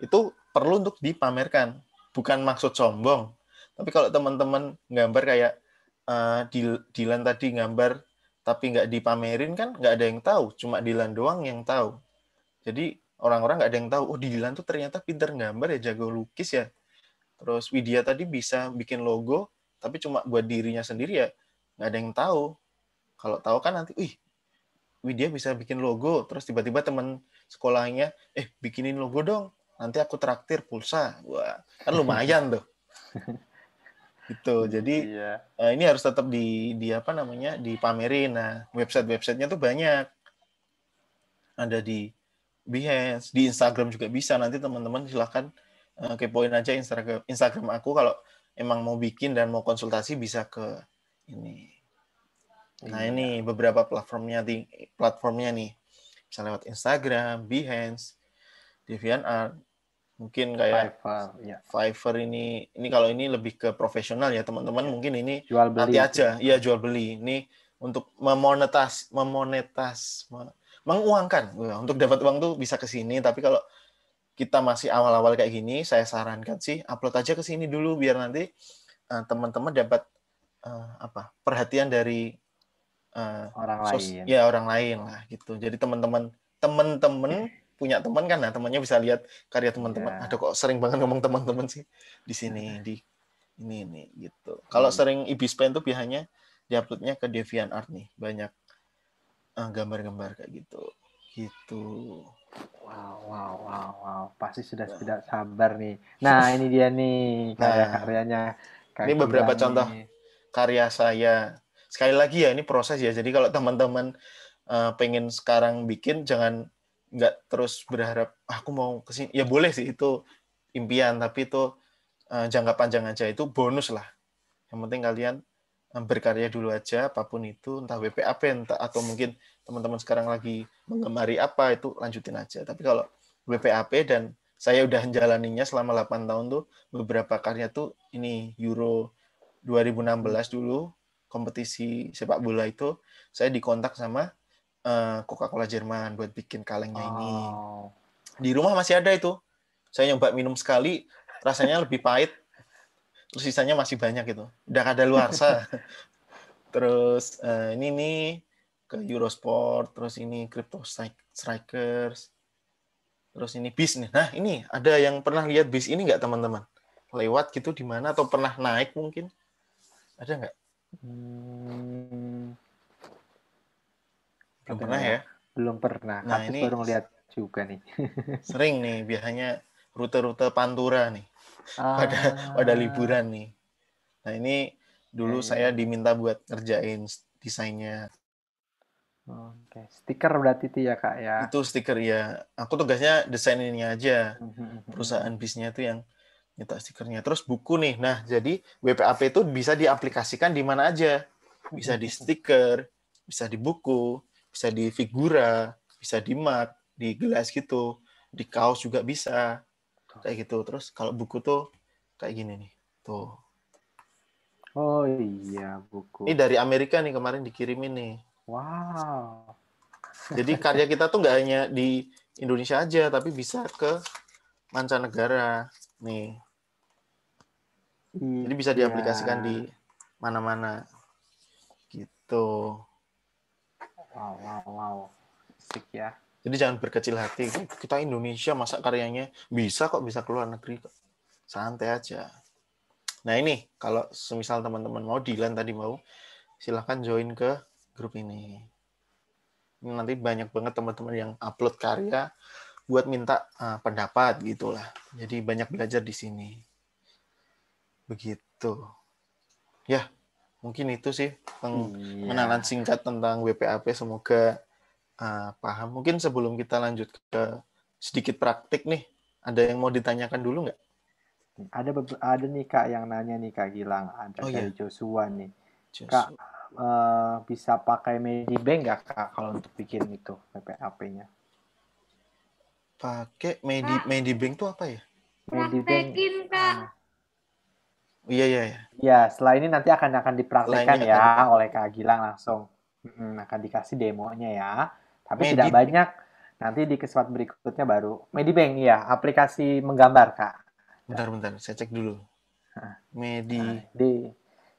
Itu perlu untuk dipamerkan, bukan maksud sombong. Tapi kalau teman-teman gambar kayak uh, Dilan tadi gambar tapi nggak dipamerin kan nggak ada yang tahu, cuma Dilan doang yang tahu. Jadi orang-orang nggak ada yang tahu, oh Dilan tuh ternyata pinter gambar ya, jago lukis ya. Terus Widya tadi bisa bikin logo, tapi cuma buat dirinya sendiri ya nggak ada yang tahu kalau tahu kan nanti wih dia bisa bikin logo terus tiba-tiba teman sekolahnya eh bikinin logo dong nanti aku traktir pulsa wah kan lumayan tuh gitu jadi iya. Eh, ini harus tetap di di apa namanya dipamerin nah website websitenya tuh banyak ada di Behance di Instagram juga bisa nanti teman-teman silahkan eh, kepoin aja Instagram Instagram aku kalau emang mau bikin dan mau konsultasi bisa ke ini. Nah, iya. ini beberapa platformnya di platformnya nih. Bisa lewat Instagram, Behance, DeviantArt, mungkin kayak Fiverr, ya. Fiverr ini ini kalau ini lebih ke profesional ya teman-teman iya. mungkin ini jual beli. nanti aja gitu. Iya jual beli ini untuk memonetas memonetas menguangkan untuk dapat uang tuh bisa ke sini tapi kalau kita masih awal-awal kayak gini, saya sarankan sih upload aja ke sini dulu biar nanti uh, teman-teman dapat uh, apa perhatian dari uh, orang sos- lain. Ya orang lain lah gitu. Jadi teman-teman teman-teman punya teman kan, nah temannya bisa lihat karya teman-teman. Yeah. Ada kok sering banget ngomong teman-teman sih di sini iya. di ini ini gitu. Kalau iya. sering sering Ibispen tuh biasanya diuploadnya ke Art nih, banyak uh, gambar-gambar kayak gitu. Gitu. Wow, wow, wow, wow. Pasti sudah wow. tidak sabar nih. Nah, ini dia nih nah. karya-karyanya. Nah, ini beberapa contoh karya saya. Sekali lagi ya, ini proses ya. Jadi kalau teman-teman uh, pengen sekarang bikin, jangan nggak terus berharap aku mau kesini. Ya boleh sih itu impian, tapi itu uh, jangka panjang aja. Itu bonus lah. Yang penting kalian berkarya dulu aja apapun itu entah WPAP entah atau mungkin teman-teman sekarang lagi mengemari apa itu lanjutin aja tapi kalau WPAP dan saya udah menjalaninya selama 8 tahun tuh beberapa karya tuh ini Euro 2016 dulu kompetisi sepak bola itu saya dikontak sama eh, Coca-Cola Jerman buat bikin kalengnya oh. ini di rumah masih ada itu saya nyoba minum sekali rasanya lebih pahit terus sisanya masih banyak gitu udah ada sa, terus uh, ini nih ke Eurosport terus ini Crypto Strikers terus ini bis nih nah ini ada yang pernah lihat bis ini nggak teman-teman lewat gitu di mana atau pernah naik mungkin ada nggak hmm, belum pernah ya? ya belum pernah nah, Habis ini baru ngeliat juga nih sering nih biasanya rute-rute pantura nih ah. pada pada liburan nih. Nah ini dulu okay. Iya, saya iya. diminta buat ngerjain desainnya. Oke, okay. stiker berarti itu ya kak ya? Itu stiker ya. Aku tugasnya desain ini aja. Mm-hmm. Perusahaan bisnya itu yang nyetak stikernya. Terus buku nih. Nah jadi WPAP itu bisa diaplikasikan di mana aja. Bisa di stiker, bisa di buku, bisa di figura, bisa di mat, di gelas gitu, di kaos juga bisa kayak gitu terus kalau buku tuh kayak gini nih tuh oh iya buku ini dari Amerika nih kemarin dikirimin nih wow jadi karya kita tuh nggak hanya di Indonesia aja tapi bisa ke mancanegara nih jadi bisa iya. diaplikasikan di mana-mana gitu. Wow, wow, wow. Sik ya. Jadi jangan berkecil hati. Kita Indonesia masa karyanya bisa kok bisa keluar negeri kok. Santai aja. Nah ini kalau semisal teman-teman mau Dilan tadi mau silahkan join ke grup ini. nanti banyak banget teman-teman yang upload karya buat minta uh, pendapat gitulah. Jadi banyak belajar di sini. Begitu. Ya mungkin itu sih iya. pengenalan singkat tentang WPAP. Semoga uh, paham. Mungkin sebelum kita lanjut ke sedikit praktik nih, ada yang mau ditanyakan dulu nggak? Ada ada nih kak yang nanya nih kak Gilang, ada oh, dari iya. Joshua nih. Joshua. Kak uh, bisa pakai Medibank nggak kak kalau untuk bikin itu PPAP-nya? Pakai Medi kak. Medibank tuh apa ya? Medibank. Praktekin kak. Ah. Iya iya iya. Ya, setelah ini nanti akan akan dipraktekkan ya akan... oleh Kak Gilang langsung. Hmm, akan dikasih demonya ya. Tapi tidak banyak. Nanti di kesempatan berikutnya baru. Medibank, ya. Aplikasi menggambar, Kak. Bentar, bentar. Saya cek dulu. Nah, Medi... Nah, di,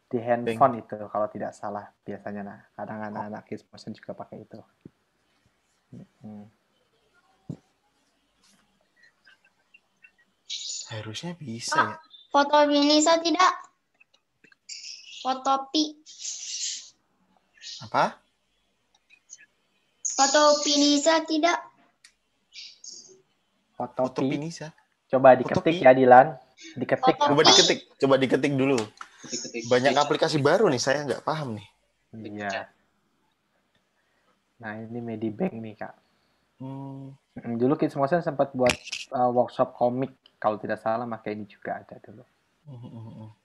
di handphone Bank. itu, kalau tidak salah. Biasanya, nah. Kadang oh. anak-anak kids juga pakai itu. Hmm. Harusnya bisa Pak, ya. Foto bisa tidak? Foto Pi. Apa? Foto Pinisa tidak? Foto, foto Pinisa. Coba diketik ya Dilan. Diketik. coba diketik. Coba diketik dulu. Banyak aplikasi baru nih saya nggak paham nih. Iya. Nah ini Medibank nih kak. Hmm. Dulu kita semua sempat buat uh, workshop komik kalau tidak salah maka ini juga ada dulu. Oh,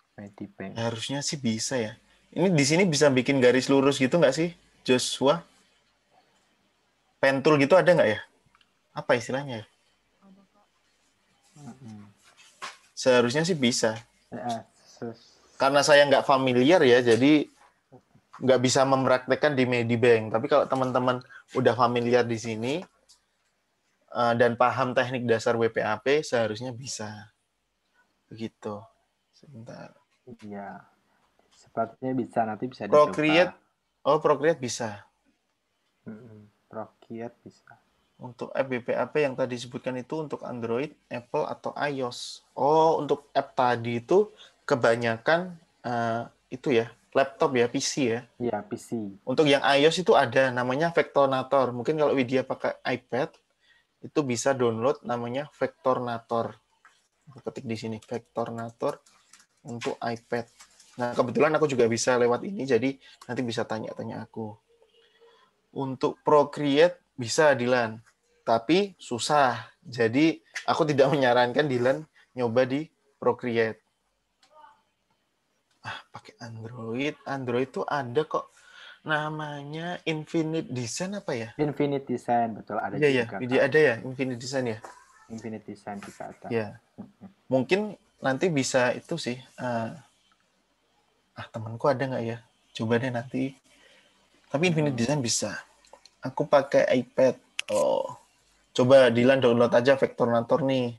Harusnya sih bisa ya. Ini di sini bisa bikin garis lurus gitu nggak sih Joshua? pentul gitu ada nggak ya? Apa istilahnya? Ya? Seharusnya sih bisa. Iya, Karena saya nggak familiar ya, jadi nggak bisa mempraktekkan di Medibank. Tapi kalau teman-teman udah familiar di sini eh, dan paham teknik dasar WPAP, seharusnya bisa. Begitu. Sebentar. Iya. Sepertinya bisa nanti bisa. Procreate. Oh, Procreate bisa. Rakyat bisa. Untuk app BPAP yang tadi disebutkan itu untuk Android, Apple atau iOS. Oh, untuk app tadi itu kebanyakan uh, itu ya, laptop ya, PC ya. Iya, PC. Untuk yang iOS itu ada namanya Vectornator. Mungkin kalau Widya pakai iPad itu bisa download namanya Vectornator. ketik di sini Vectornator untuk iPad. Nah, kebetulan aku juga bisa lewat ini jadi nanti bisa tanya-tanya aku untuk procreate bisa Dilan, tapi susah. Jadi aku tidak menyarankan Dilan nyoba di procreate. Ah, pakai Android. Android itu ada kok namanya Infinite Design apa ya? Infinite Design betul ada ya, juga. Iya, ada ya Infinite Design ya. Infinite Design di atas. Ya. Mungkin nanti bisa itu sih. Uh, ah temanku ada nggak ya? Coba deh nanti tapi Infinite Design bisa. Aku pakai iPad. Oh. Coba Dilan download aja Vector Nator nih.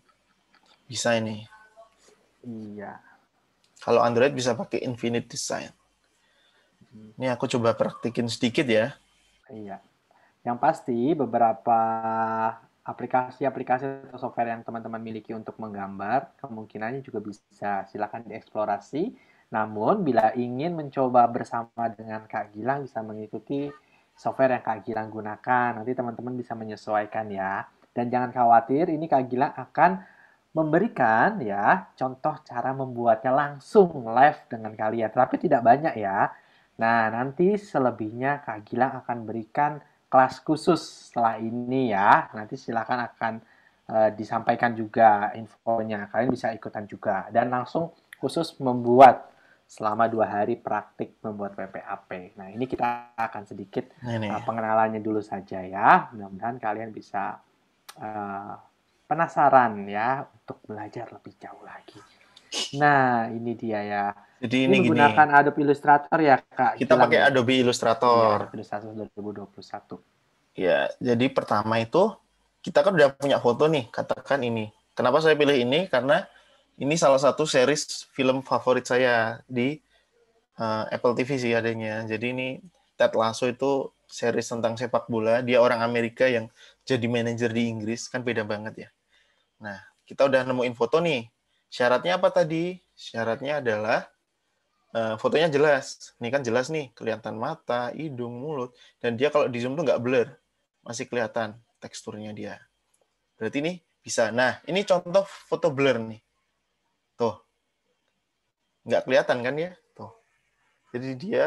Bisa ini. Iya. Kalau Android bisa pakai Infinite Design. Ini aku coba praktikin sedikit ya. Iya. Yang pasti beberapa aplikasi-aplikasi atau software yang teman-teman miliki untuk menggambar kemungkinannya juga bisa silakan dieksplorasi namun, bila ingin mencoba bersama dengan Kak Gilang, bisa mengikuti software yang Kak Gilang gunakan. Nanti teman-teman bisa menyesuaikan ya. Dan jangan khawatir, ini Kak Gilang akan memberikan ya contoh cara membuatnya langsung live dengan kalian. Tapi tidak banyak ya. Nah, nanti selebihnya Kak Gilang akan berikan kelas khusus setelah ini ya. Nanti silakan akan e, disampaikan juga infonya. Kalian bisa ikutan juga. Dan langsung khusus membuat selama dua hari praktik membuat PPAP. Nah ini kita akan sedikit nah, Uh, pengenalannya dulu saja ya. Mudah-mudahan kalian bisa uh, penasaran ya untuk belajar lebih jauh lagi. Nah ini dia ya. Jadi ini, ini menggunakan gini, Adobe Illustrator ya kak. Kita Jelang pakai iya, Adobe Illustrator. Ya, Illustrator 2021. Ya jadi pertama itu kita kan udah punya foto nih katakan ini. Kenapa saya pilih ini? Karena ini salah satu series film favorit saya di uh, Apple TV sih adanya. Jadi ini Ted Lasso itu series tentang sepak bola. Dia orang Amerika yang jadi manajer di Inggris kan beda banget ya. Nah, kita udah nemuin foto nih. Syaratnya apa tadi? Syaratnya adalah uh, fotonya jelas. Ini kan jelas nih, kelihatan mata, hidung, mulut. Dan dia kalau di zoom tuh nggak blur, masih kelihatan teksturnya dia. Berarti nih bisa. Nah, ini contoh foto blur nih nggak kelihatan kan ya tuh jadi dia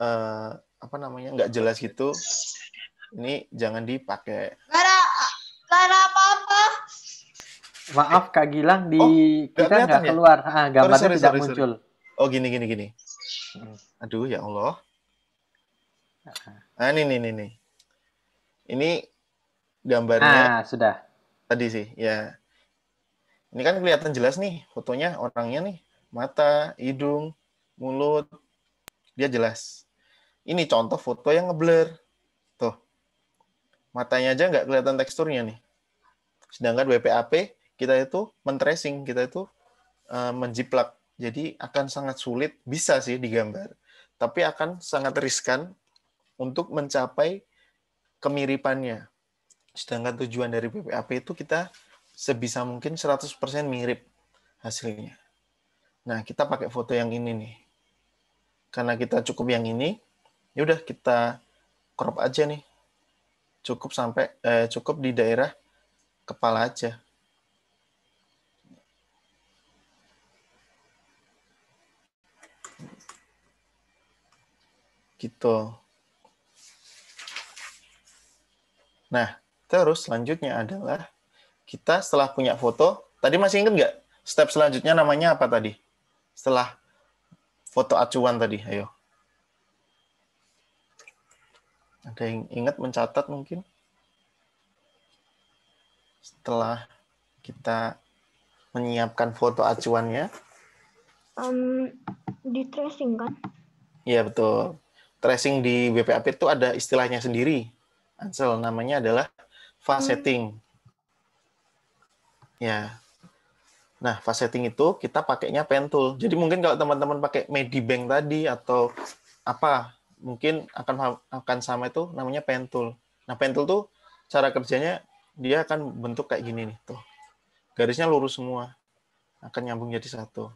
eh, apa namanya nggak jelas gitu ini jangan dipakai karena karena apa maaf kak Gilang di oh, kita nggak ya? keluar ah, gambarnya sorry, sorry, tidak sorry, muncul oh gini gini gini aduh ya Allah nah ini ini ini ini gambarnya ah, sudah tadi sih ya ini kan kelihatan jelas nih fotonya orangnya nih mata, hidung, mulut, dia jelas. Ini contoh foto yang ngeblur. Tuh. Matanya aja nggak kelihatan teksturnya nih. Sedangkan WPAP kita itu mentracing, kita itu eh, menjiplak. Jadi akan sangat sulit, bisa sih digambar. Tapi akan sangat riskan untuk mencapai kemiripannya. Sedangkan tujuan dari WPAP itu kita sebisa mungkin 100% mirip hasilnya. Nah, kita pakai foto yang ini nih. Karena kita cukup yang ini, ya udah kita crop aja nih. Cukup sampai eh, cukup di daerah kepala aja. Gitu. Nah, terus selanjutnya adalah kita setelah punya foto, tadi masih ingat nggak? Step selanjutnya namanya apa tadi? setelah foto acuan tadi? Ayo. Ada yang ingat mencatat mungkin? Setelah kita menyiapkan foto acuannya. Um, di tracing kan? Iya betul. Tracing di BPAP itu ada istilahnya sendiri. Ansel namanya adalah faceting. Hmm. Ya, Nah, fast setting itu kita pakainya pen tool. Jadi mungkin kalau teman-teman pakai Medibank tadi atau apa, mungkin akan akan sama itu namanya pen tool. Nah, pen tool tuh cara kerjanya dia akan bentuk kayak gini nih, tuh. Garisnya lurus semua. Akan nyambung jadi satu.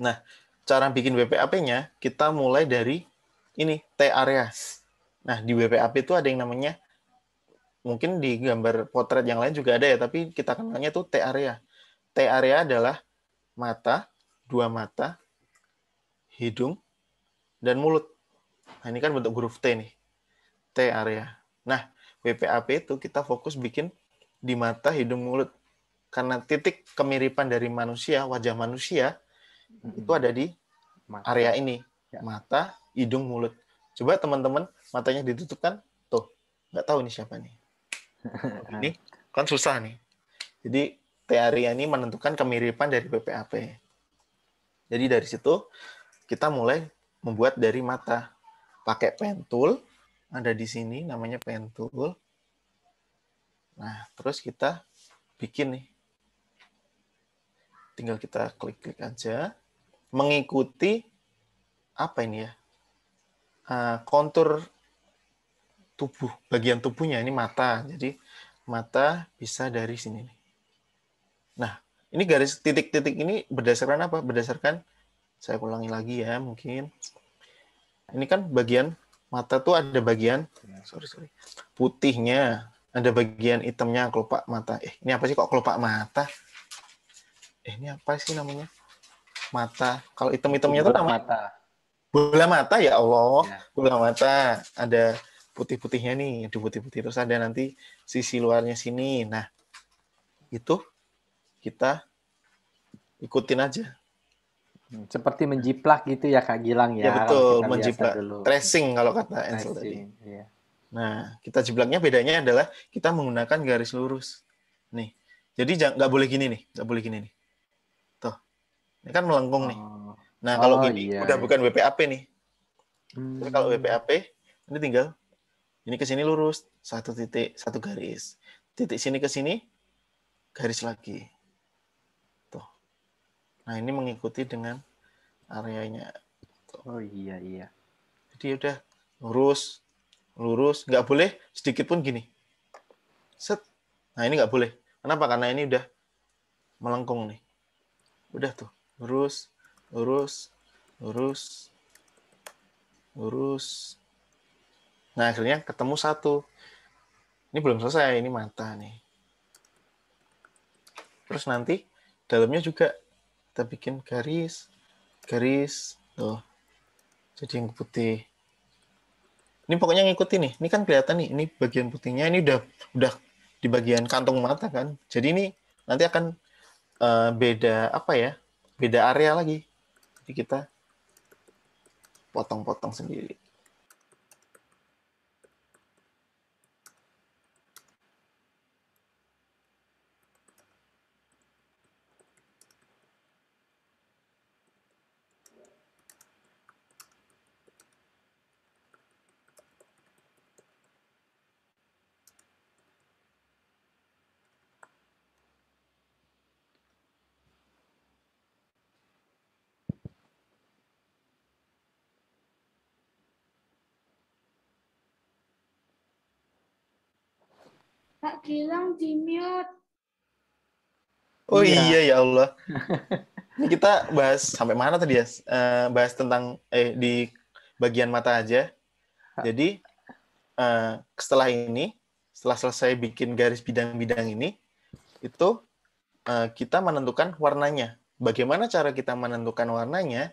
Nah, cara bikin WPAP-nya kita mulai dari ini T area. Nah, di WPAP itu ada yang namanya mungkin di gambar potret yang lain juga ada ya, tapi kita kenalnya tuh T area T area adalah mata, dua mata, hidung, dan mulut. Nah, ini kan bentuk huruf T nih. T area. Nah, WPAP itu kita fokus bikin di mata, hidung, mulut. Karena titik kemiripan dari manusia, wajah manusia, hmm. itu ada di mata. area ini. Ya. Mata, hidung, mulut. Coba teman-teman matanya ditutupkan. Tuh, nggak tahu nih siapa nih. Ini kan susah nih. Jadi teori ini menentukan kemiripan dari PPAP. Jadi dari situ kita mulai membuat dari mata. Pakai pen tool, ada di sini namanya pen tool. Nah, terus kita bikin nih. Tinggal kita klik-klik aja. Mengikuti apa ini ya? Ah, kontur tubuh, bagian tubuhnya ini mata. Jadi mata bisa dari sini nih Nah, ini garis titik-titik ini berdasarkan apa? Berdasarkan saya ulangi lagi ya mungkin. Ini kan bagian mata tuh ada bagian ya, sorry sorry putihnya, ada bagian hitamnya kelopak mata. Eh ini apa sih kok kelopak mata? Eh ini apa sih namanya? Mata. Kalau hitam-hitamnya itu nama mata. Bola mata ya Allah, ya. bola mata. Ada putih-putihnya nih, ada putih-putih terus ada nanti sisi luarnya sini. Nah, itu kita ikutin aja. Seperti menjiplak gitu ya Kak Gilang ya. Ya betul, menjiplak. Tracing kalau kata Ansel tadi. Iya. Nah, kita jiplaknya bedanya adalah kita menggunakan garis lurus. Nih. Jadi nggak boleh gini nih, nggak boleh gini nih. Tuh. Ini kan melengkung oh. nih. Nah, kalau oh, gini iya, udah bukan WPAP nih. Hmm. Jadi kalau WPAP ini tinggal ini ke sini lurus, satu titik, satu garis. Titik sini ke sini garis lagi Nah, ini mengikuti dengan areanya. Oh iya iya. Jadi udah lurus, lurus, nggak boleh sedikit pun gini. Set. Nah, ini nggak boleh. Kenapa? Karena ini udah melengkung nih. Udah tuh, lurus, lurus, lurus, lurus. Nah, akhirnya ketemu satu. Ini belum selesai, ini mata nih. Terus nanti dalamnya juga kita bikin garis garis tuh jadi yang putih ini pokoknya ngikutin nih ini kan kelihatan nih ini bagian putihnya ini udah udah di bagian kantung mata kan jadi ini nanti akan uh, beda apa ya beda area lagi jadi kita potong-potong sendiri Kak Gilang di mute. Oh iya, iya ya Allah. kita bahas sampai mana tadi ya? Uh, bahas tentang eh di bagian mata aja. Jadi uh, setelah ini, setelah selesai bikin garis bidang-bidang ini, itu uh, kita menentukan warnanya. Bagaimana cara kita menentukan warnanya?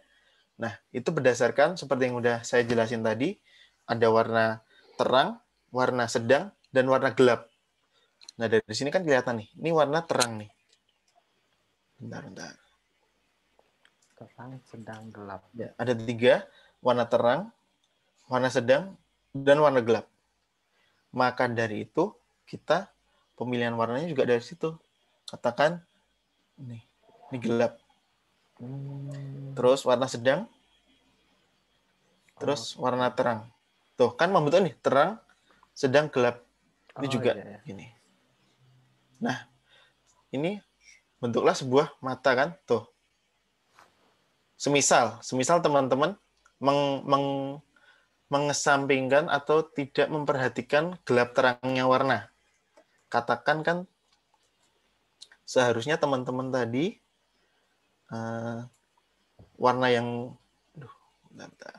Nah, itu berdasarkan seperti yang udah saya jelasin tadi, ada warna terang, warna sedang, dan warna gelap. Nah, dari sini kan kelihatan nih. Ini warna terang nih. Bentar, bentar. Terang, sedang, gelap. Ya, ada tiga. Warna terang, warna sedang, dan warna gelap. Maka dari itu, kita pemilihan warnanya juga dari situ. Katakan, nih, ini gelap. Hmm. Terus warna sedang, terus oh. warna terang. Tuh, kan membentuk nih, terang, sedang, gelap. Ini oh, juga iya, iya. gini. Nah, ini bentuklah sebuah mata kan, tuh. Semisal, semisal teman-teman meng, meng, mengesampingkan atau tidak memperhatikan gelap terangnya warna. Katakan kan seharusnya teman-teman tadi uh, warna yang aduh, bentar, bentar.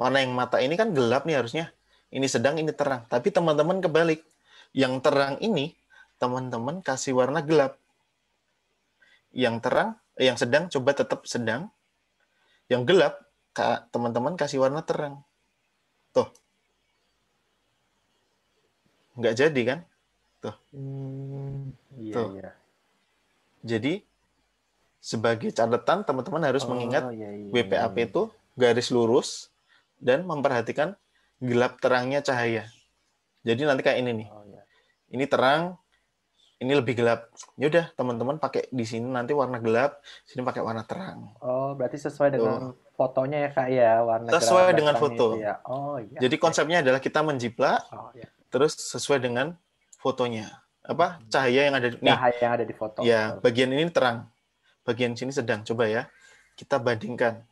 warna yang mata ini kan gelap nih harusnya ini sedang ini terang tapi teman-teman kebalik yang terang ini teman-teman kasih warna gelap. Yang terang, yang sedang coba tetap sedang. Yang gelap teman-teman kasih warna terang. Tuh. Nggak jadi kan? Tuh. Hmm, iya, Tuh. Iya. Jadi sebagai catatan teman-teman harus oh, mengingat iya, iya, WPAP iya. itu garis lurus dan memperhatikan gelap terangnya cahaya. Jadi nanti kayak ini nih. Oh, ini terang ini lebih gelap ya udah teman-teman pakai di sini nanti warna gelap sini pakai warna terang oh berarti sesuai dengan fotonya ya kak ya warna sesuai gelap, dengan foto ya. oh iya jadi konsepnya adalah kita menjiplak oh, iya. terus sesuai dengan fotonya apa hmm. cahaya yang ada di cahaya nih. yang ada di foto ya bagian ini terang bagian sini sedang coba ya kita bandingkan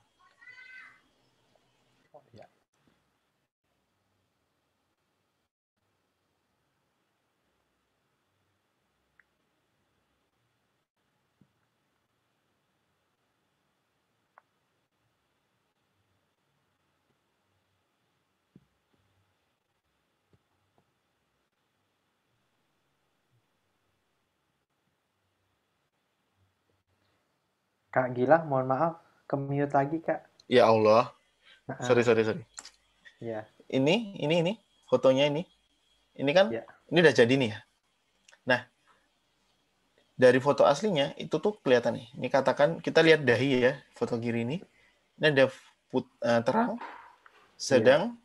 Kak gila, mohon maaf, ke lagi, Kak. Ya Allah. Nah, ah. Sorry, sorry, sorry. Ya. Ini, ini, ini, fotonya ini. Ini kan, ya. ini udah jadi nih ya. Nah, dari foto aslinya, itu tuh kelihatan nih. Ini katakan, kita lihat dahi ya, foto kiri ini. Ini ada put, uh, terang, iya. sedang, ya.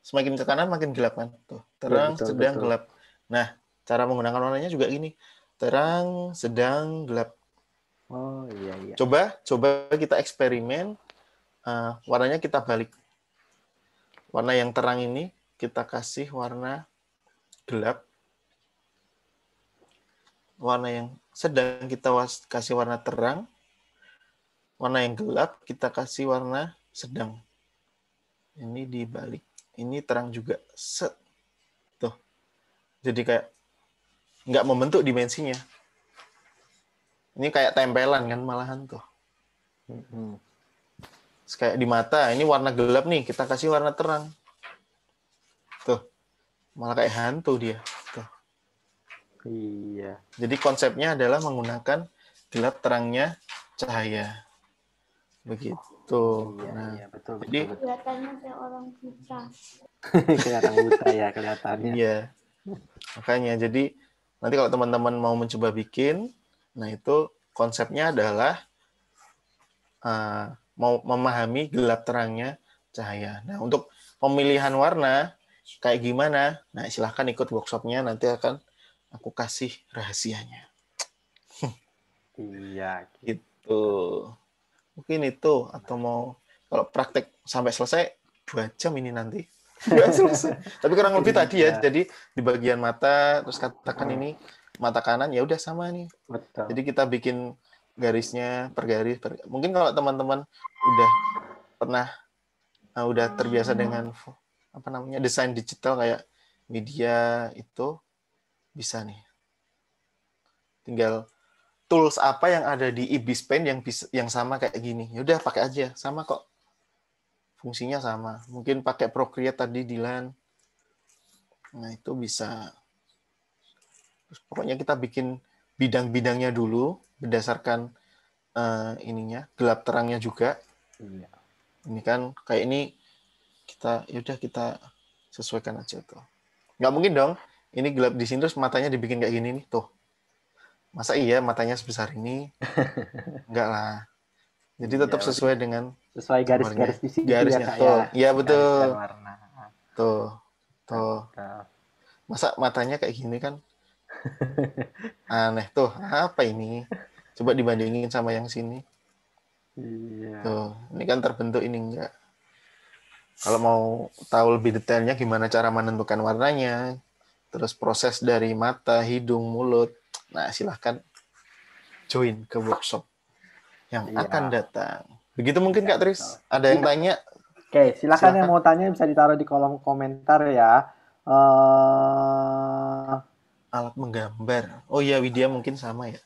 semakin ke kanan makin gelap kan. Tuh, terang, ya, betul, sedang, betul. gelap. Nah, cara menggunakan warnanya juga gini. Terang, sedang, gelap. Oh iya iya. Coba coba kita eksperimen uh, warnanya kita balik. Warna yang terang ini kita kasih warna gelap. Warna yang sedang kita kasih warna terang. Warna yang gelap kita kasih warna sedang. Ini dibalik. Ini terang juga. Set. Tuh. Jadi kayak nggak membentuk dimensinya. Ini kayak tempelan kan malahan tuh. Hmm. Kayak di mata, ini warna gelap nih, kita kasih warna terang. Tuh, malah kayak hantu dia. Tuh. Iya. Jadi konsepnya adalah menggunakan gelap terangnya cahaya. Begitu. iya, nah, iya, betul, jadi, betul, betul. Kelihatannya kayak orang buta. kelihatan buta ya kelihatannya. Iya. Makanya jadi nanti kalau teman-teman mau mencoba bikin, Nah, itu konsepnya adalah uh, mau memahami gelap terangnya cahaya. Nah, untuk pemilihan warna kayak gimana? Nah, silahkan ikut workshopnya. Nanti akan aku kasih rahasianya. Iya, gitu. Mungkin itu atau mau kalau praktek sampai selesai dua jam ini nanti. Tapi kurang lebih iya. tadi ya. Jadi di bagian mata terus katakan ini mata kanan ya udah sama nih. Betul. Jadi kita bikin garisnya per garis. Per... Mungkin kalau teman-teman udah pernah uh, udah terbiasa hmm. dengan apa namanya desain digital kayak media itu bisa nih. Tinggal tools apa yang ada di Ibis Paint yang bisa, yang sama kayak gini. Ya udah pakai aja, sama kok. Fungsinya sama. Mungkin pakai Procreate tadi Dilan. Nah, itu bisa Terus pokoknya kita bikin bidang-bidangnya dulu berdasarkan uh, ininya gelap terangnya juga. Iya. Ini kan kayak ini kita yaudah kita sesuaikan aja tuh. Nggak mungkin dong. Ini gelap di sini terus matanya dibikin kayak gini nih tuh. Masa iya matanya sebesar ini? Enggak lah. Jadi tetap ya, sesuai dengan sesuai garis-garis di sini garisnya ya, tuh. Iya, iya betul. warna. Tuh. Tuh. Masa matanya kayak gini kan Aneh tuh, apa ini? Coba dibandingin sama yang sini. Iya. Tuh, ini kan terbentuk ini enggak. Kalau mau tahu lebih detailnya gimana cara menentukan warnanya, terus proses dari mata, hidung, mulut. Nah, silahkan join ke workshop yang iya. akan datang. Begitu mungkin Kak Tris. Iya. Ada yang iya. tanya? Oke, silakan, silakan yang mau tanya bisa ditaruh di kolom komentar ya. Uh, alat menggambar. Oh iya, Widya mungkin sama ya.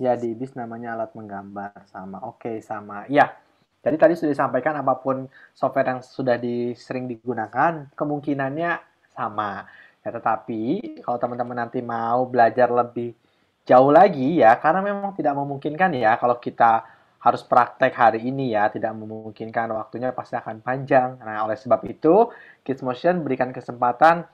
Ya, di bis namanya alat menggambar sama. Oke, okay, sama. Ya. Jadi tadi sudah disampaikan apapun software yang sudah di, sering digunakan, kemungkinannya sama. Ya, tetapi kalau teman-teman nanti mau belajar lebih jauh lagi ya, karena memang tidak memungkinkan ya kalau kita harus praktek hari ini ya, tidak memungkinkan waktunya pasti akan panjang. Nah, oleh sebab itu, Kids Motion berikan kesempatan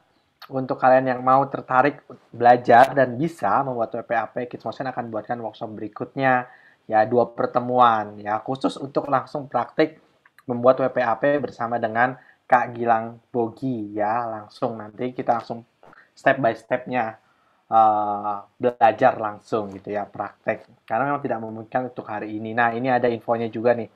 untuk kalian yang mau tertarik belajar dan bisa membuat WPAP, Kids Motion akan buatkan workshop berikutnya, ya dua pertemuan, ya khusus untuk langsung praktik membuat WPAP bersama dengan Kak Gilang Bogi, ya langsung nanti kita langsung step by stepnya uh, belajar langsung gitu ya praktek, karena memang tidak memungkinkan untuk hari ini. Nah ini ada infonya juga nih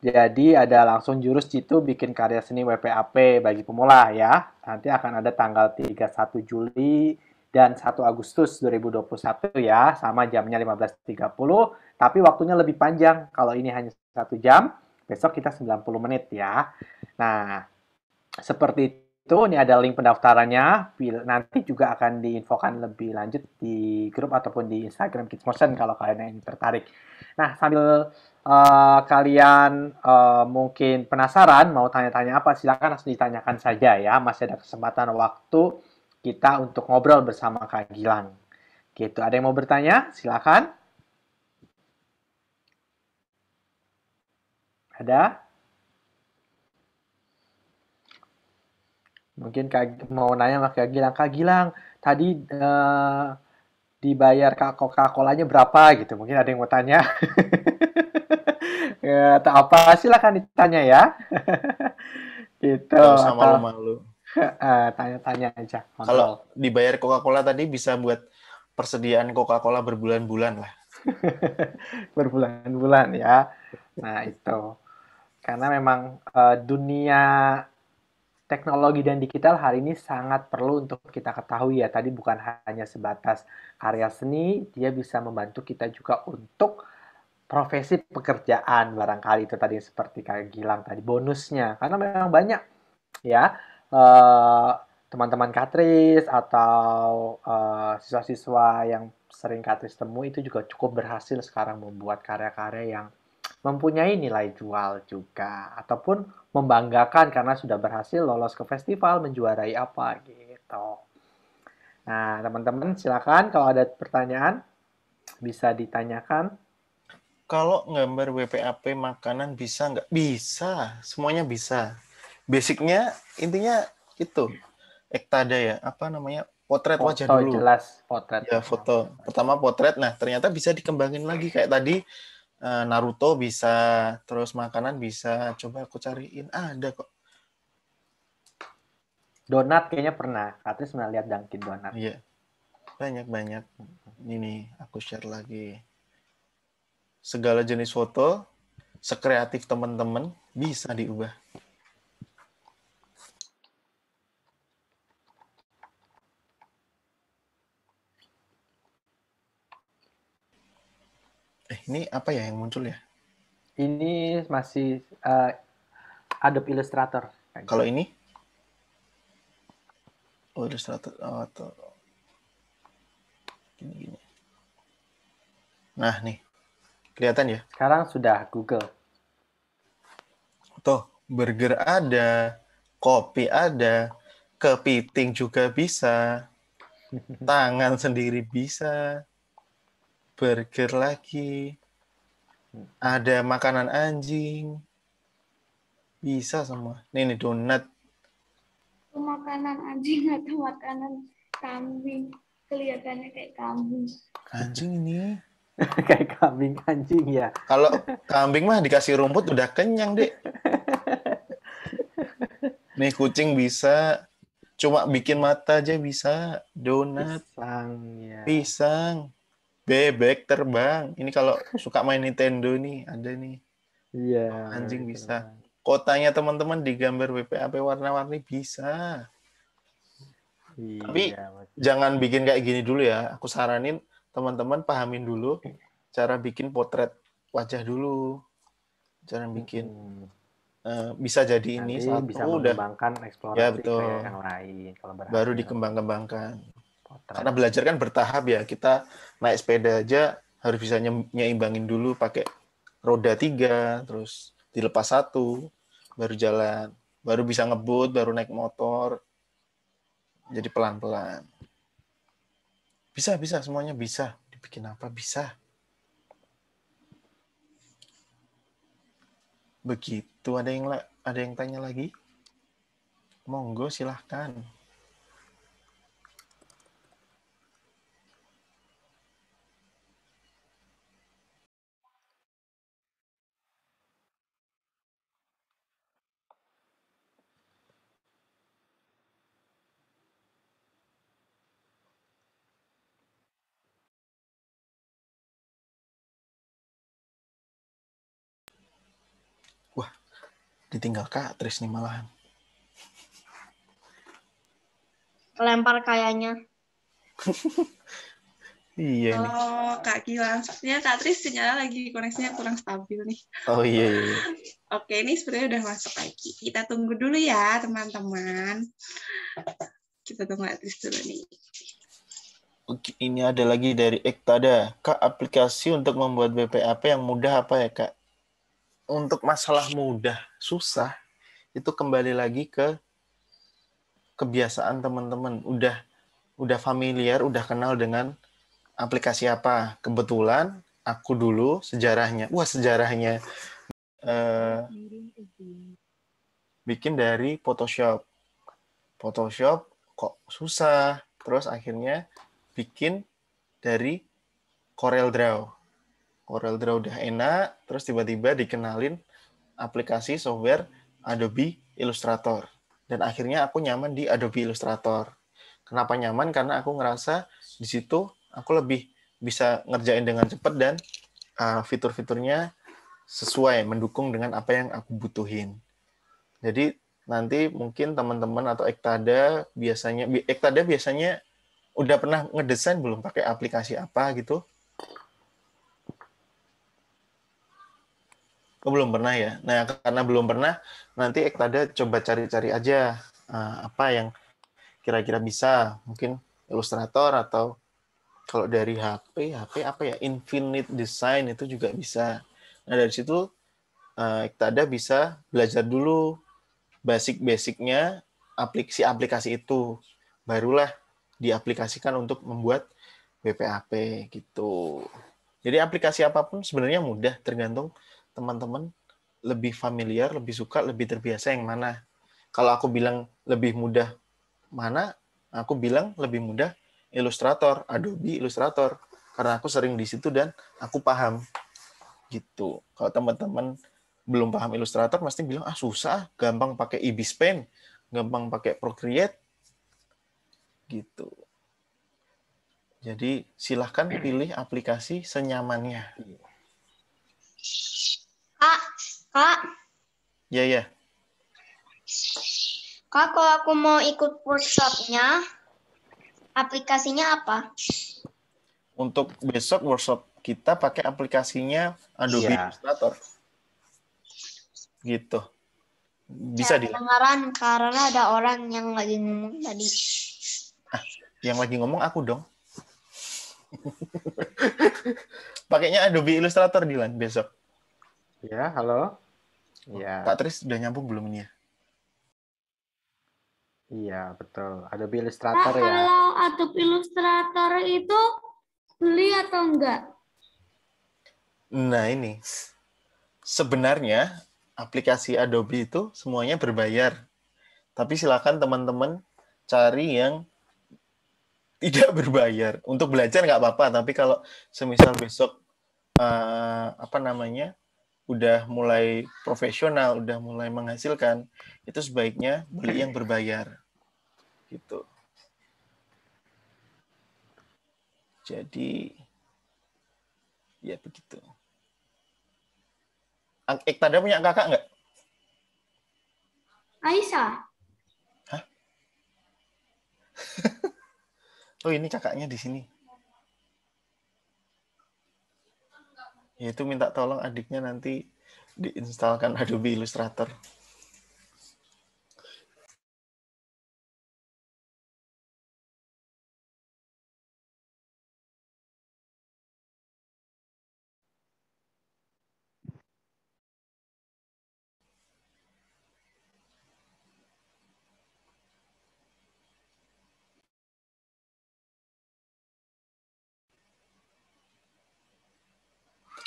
jadi ada langsung jurus Jitu bikin karya seni WPAP bagi pemula ya. Nanti akan ada tanggal 31 Juli dan 1 Agustus 2021 ya. Sama jamnya 15.30, tapi waktunya lebih panjang. Kalau ini hanya satu jam, besok kita 90 menit ya. Nah, seperti itu. Ini ada link pendaftarannya. Nanti juga akan diinfokan lebih lanjut di grup ataupun di Instagram Kids Motion kalau kalian yang tertarik. Nah, sambil uh, kalian uh, mungkin penasaran mau tanya-tanya apa, silakan langsung ditanyakan saja ya. Masih ada kesempatan waktu kita untuk ngobrol bersama Kak Gilang. Gitu. Ada yang mau bertanya? Silakan. Ada? Mungkin Kak mau nanya sama Kak Gilang. Kak Gilang, tadi uh, dibayar coca nya berapa gitu? Mungkin ada yang mau tanya. ya, atau apa silahkan ditanya ya gitu sama malu-malu ah, tanya-tanya aja kalau dibayar Coca-Cola tadi bisa buat persediaan Coca-Cola berbulan-bulan lah berbulan-bulan ya nah itu karena memang uh, dunia teknologi dan digital hari ini sangat perlu untuk kita ketahui ya. Tadi bukan hanya sebatas karya seni, dia bisa membantu kita juga untuk profesi pekerjaan barangkali itu tadi seperti kayak Gilang tadi bonusnya karena memang banyak ya teman eh, teman-teman katris atau siswa eh, siswa-siswa yang sering katris temui itu juga cukup berhasil sekarang membuat karya-karya yang mempunyai nilai jual juga ataupun membanggakan karena sudah berhasil lolos ke festival menjuarai apa gitu. Nah, teman-teman silakan kalau ada pertanyaan bisa ditanyakan kalau gambar WPAP makanan bisa nggak? Bisa, semuanya bisa. Basicnya intinya itu ektada ya, apa namanya? Potret foto, wajah dulu. jelas, potret. Ya, foto. Pertama potret. Nah, ternyata bisa dikembangin lagi kayak tadi eh, Naruto bisa, terus makanan bisa. Coba aku cariin, ah, ada kok. Donat kayaknya pernah. Katanya pernah lihat Dunkin Donat. Iya. Banyak-banyak. Ini aku share lagi segala jenis foto, sekreatif teman-teman bisa diubah. Eh, ini apa ya yang muncul ya? Ini masih uh, Adobe Illustrator. Kalau ini? Oh, Illustrator. Oh, atau... Gini, gini. Nah, nih. Kelihatan ya? Sekarang sudah Google. Tuh, burger ada, kopi ada, kepiting juga bisa, tangan sendiri bisa, burger lagi, ada makanan anjing, bisa semua. Ini ini donat. Makanan anjing atau makanan kambing. Kelihatannya kayak kambing. Anjing ini kayak kambing anjing ya. Kalau kambing mah dikasih rumput udah kenyang, deh Nih kucing bisa cuma bikin mata aja bisa, donat, pisang, ya. pisang, bebek terbang. Ini kalau suka main Nintendo nih, ada nih. Iya. Oh, anjing bisa bisa. Kotanya teman-teman digambar WPAP warna-warni bisa. Iya, Tapi betul. jangan bikin kayak gini dulu ya. Aku saranin teman-teman pahamin dulu cara bikin potret wajah dulu. Cara hmm. bikin hmm. uh, bisa jadi Nanti ini satu bisa oh, udah eksplorasi ya, betul. yang lain kalau Baru dikembang-kembangkan. Karena belajar kan bertahap ya. Kita naik sepeda aja harus bisa nyeimbangin dulu pakai roda tiga, terus dilepas satu, baru jalan, baru bisa ngebut, baru naik motor. Jadi pelan-pelan. Bisa, bisa, semuanya bisa. Dibikin apa bisa. Begitu ada yang ada yang tanya lagi? Monggo silahkan. ditinggal Kak Tris nih malahan. lempar kayaknya. iya nih. Oh, Kak Gilang. Ya, Kak Tris sinyalnya lagi koneksinya kurang stabil nih. Oh iya. iya. iya. Oke, ini sebenarnya udah masuk lagi. Kita tunggu dulu ya, teman-teman. Kita tunggu Kak Tris dulu nih. Oke, ini ada lagi dari Ektada. Kak, aplikasi untuk membuat BPAP yang mudah apa ya, Kak? untuk masalah mudah susah itu kembali lagi ke kebiasaan teman-teman udah udah familiar udah kenal dengan aplikasi apa kebetulan aku dulu sejarahnya wah sejarahnya uh, bikin dari Photoshop Photoshop kok susah terus akhirnya bikin dari Corel Draw Corel Draw udah enak, terus tiba-tiba dikenalin aplikasi software Adobe Illustrator. Dan akhirnya aku nyaman di Adobe Illustrator. Kenapa nyaman? Karena aku ngerasa di situ aku lebih bisa ngerjain dengan cepat dan uh, fitur-fiturnya sesuai mendukung dengan apa yang aku butuhin. Jadi nanti mungkin teman-teman atau Ektada biasanya Ektada biasanya udah pernah ngedesain belum pakai aplikasi apa gitu? Oh, belum pernah ya. Nah, karena belum pernah, nanti Ektada coba cari-cari aja uh, apa yang kira-kira bisa. Mungkin Illustrator atau kalau dari HP, HP apa ya? Infinite Design itu juga bisa. Nah, dari situ uh, Ektada bisa belajar dulu basic-basicnya aplikasi-aplikasi itu. Barulah diaplikasikan untuk membuat BPAP gitu. Jadi aplikasi apapun sebenarnya mudah tergantung teman-teman lebih familiar, lebih suka, lebih terbiasa yang mana? Kalau aku bilang lebih mudah mana, aku bilang lebih mudah Illustrator, Adobe Illustrator karena aku sering di situ dan aku paham gitu. Kalau teman-teman belum paham Illustrator pasti bilang ah susah, gampang pakai Ibis e Paint, gampang pakai Procreate gitu. Jadi silahkan pilih aplikasi senyamannya. Kak, Kak. Iya, iya. Kak, kalau aku mau ikut workshopnya, aplikasinya apa? Untuk besok workshop kita pakai aplikasinya Adobe iya. Illustrator. Gitu. Bisa ya, Dengaran karena ada orang yang lagi ngomong tadi. Ah, yang lagi ngomong aku dong. pakainya Adobe Illustrator Dilan besok. Ya, halo. Ya. Pak Tris udah nyambung belum ini ya? Iya, betul. Adobe Illustrator nah, ya. Kalau Adobe Illustrator itu beli atau enggak? Nah, ini. Sebenarnya aplikasi Adobe itu semuanya berbayar. Tapi silakan teman-teman cari yang tidak berbayar. Untuk belajar nggak apa-apa, tapi kalau semisal besok uh, apa namanya udah mulai profesional, udah mulai menghasilkan, itu sebaiknya beli yang berbayar. Gitu. Jadi ya begitu. Ektada punya kakak nggak? Aisyah. Oh ini kakaknya di sini. Yaitu minta tolong adiknya nanti diinstalkan Adobe Illustrator.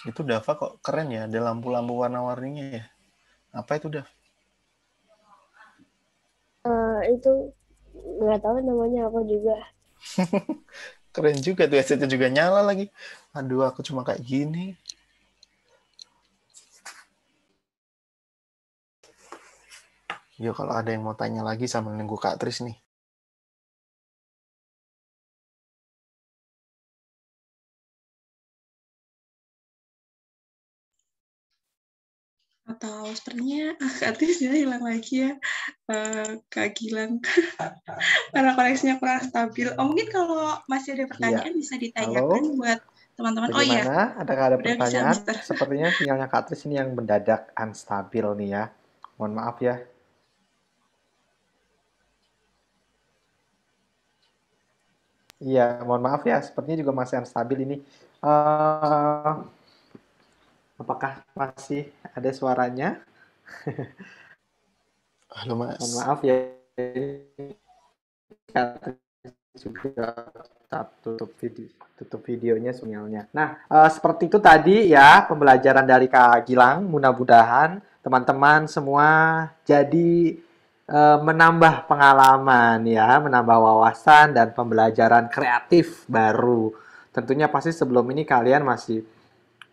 Itu Dava kok keren ya, ada lampu-lampu warna-warninya ya. Apa itu Dav? Uh, itu nggak tahu namanya apa juga. keren juga tuh headsetnya juga nyala lagi. Aduh, aku cuma kayak gini. Ya kalau ada yang mau tanya lagi sama nunggu Kak Tris nih. atau sepertinya artisnya ah, hilang lagi ya uh, eh, Kak Gilang karena koneksinya kurang stabil. Oh mungkin kalau masih ada pertanyaan iya. bisa ditanyakan Halo. buat teman-teman. Oh iya. ada ada pertanyaan? Bisa, Sepertinya sinyalnya Kak Tris ini yang mendadak unstabil nih ya. Mohon maaf ya. Iya, mohon maaf ya. Sepertinya juga masih unstable ini. Uh, Apakah masih ada suaranya? Halo Mas. Mohon maaf ya. juga tutup video tutup videonya sinyalnya. Nah, uh, seperti itu tadi ya pembelajaran dari Kak Gilang. Mudah-mudahan teman-teman semua jadi uh, menambah pengalaman ya, menambah wawasan dan pembelajaran kreatif baru. Tentunya pasti sebelum ini kalian masih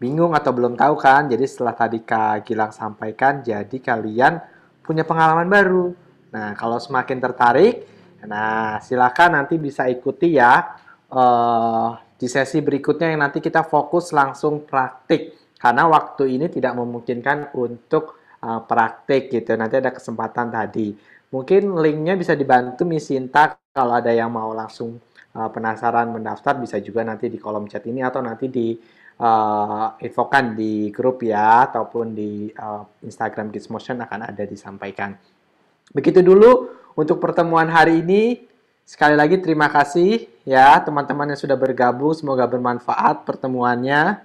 bingung atau belum tahu kan? Jadi setelah tadi Kak Gilang sampaikan, jadi kalian punya pengalaman baru. Nah, kalau semakin tertarik, nah silakan nanti bisa ikuti ya uh, di sesi berikutnya yang nanti kita fokus langsung praktik. Karena waktu ini tidak memungkinkan untuk uh, praktik gitu. Nanti ada kesempatan tadi. Mungkin linknya bisa dibantu Miss Sinta kalau ada yang mau langsung eh, penasaran mendaftar bisa juga nanti di kolom chat ini atau nanti di uh, infokan di grup ya ataupun di uh, Instagram Motion akan ada disampaikan. Begitu dulu untuk pertemuan hari ini. Sekali lagi terima kasih ya teman-teman yang sudah bergabung. Semoga bermanfaat pertemuannya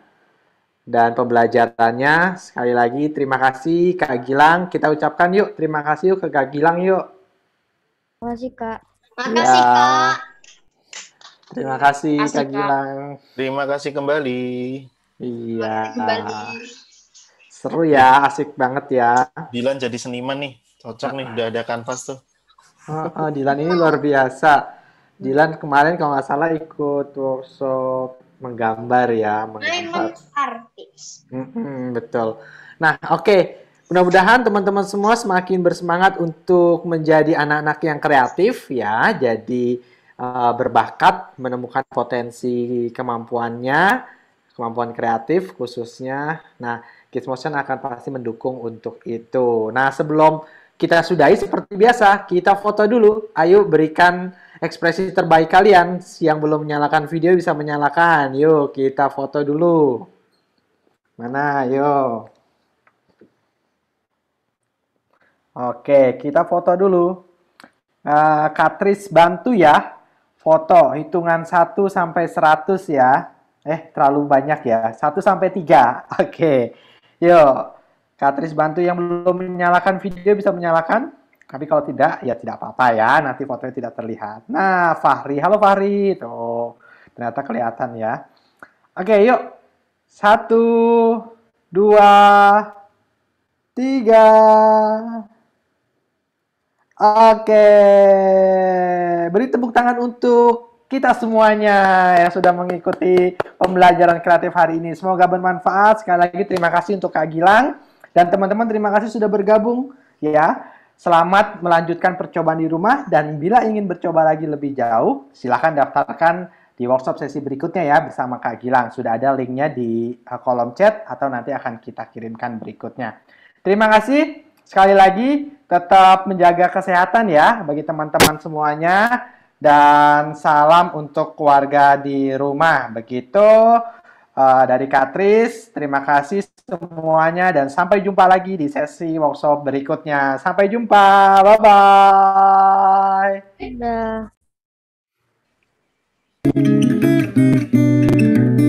dan pembelajarannya. Sekali lagi terima kasih Kak Gilang. Kita ucapkan yuk terima kasih yuk ke Kak Gilang yuk. Terima kasih Kak. Makasih kasih ya. Kak. Terima kasih Kak Gilang. Terima kasih kembali. Iya. Seru ya, asik banget ya. Dilan jadi seniman nih, cocok nih, udah ada kanvas tuh. Oh, oh, Dilan ini luar biasa. Dilan kemarin kalau nggak salah ikut workshop menggambar ya, menggambar. artis. hmm betul. Nah, oke. Okay. Mudah-mudahan teman-teman semua semakin bersemangat untuk menjadi anak-anak yang kreatif ya. Jadi Eh, berbakat, menemukan potensi kemampuannya, kemampuan kreatif khususnya. Nah, Gizmotion akan pasti mendukung untuk itu. Nah, sebelum kita sudahi seperti biasa, kita foto dulu. Ayo berikan ekspresi terbaik kalian. Yang belum menyalakan video bisa menyalakan. Yuk, kita foto dulu. Mana, Ayo. Oke, kita foto dulu. Uh, Katris bantu ya foto hitungan 1 sampai 100 ya. Eh, terlalu banyak ya. 1 sampai 3. Oke. Okay. Yuk. Katris bantu yang belum menyalakan video bisa menyalakan. Tapi kalau tidak, ya tidak apa-apa ya. Nanti fotonya tidak terlihat. Nah, Fahri. Halo Fahri. Tuh, ternyata kelihatan ya. Oke, okay, yuk. Satu, dua, tiga. Oke, beri tepuk tangan untuk kita semuanya yang sudah mengikuti pembelajaran kreatif hari ini. Semoga bermanfaat. Sekali lagi terima kasih untuk Kak Gilang dan teman-teman terima kasih sudah bergabung ya. Selamat melanjutkan percobaan di rumah dan bila ingin bercoba lagi lebih jauh, silahkan daftarkan di workshop sesi berikutnya ya bersama Kak Gilang. Sudah ada linknya di eh, kolom chat atau nanti akan kita kirimkan berikutnya. Terima kasih sekali lagi tetap menjaga kesehatan ya bagi teman-teman semuanya dan salam untuk keluarga di rumah. Begitu uh, dari Katris, terima kasih semuanya dan sampai jumpa lagi di sesi workshop berikutnya. Sampai jumpa. Bye bye. you.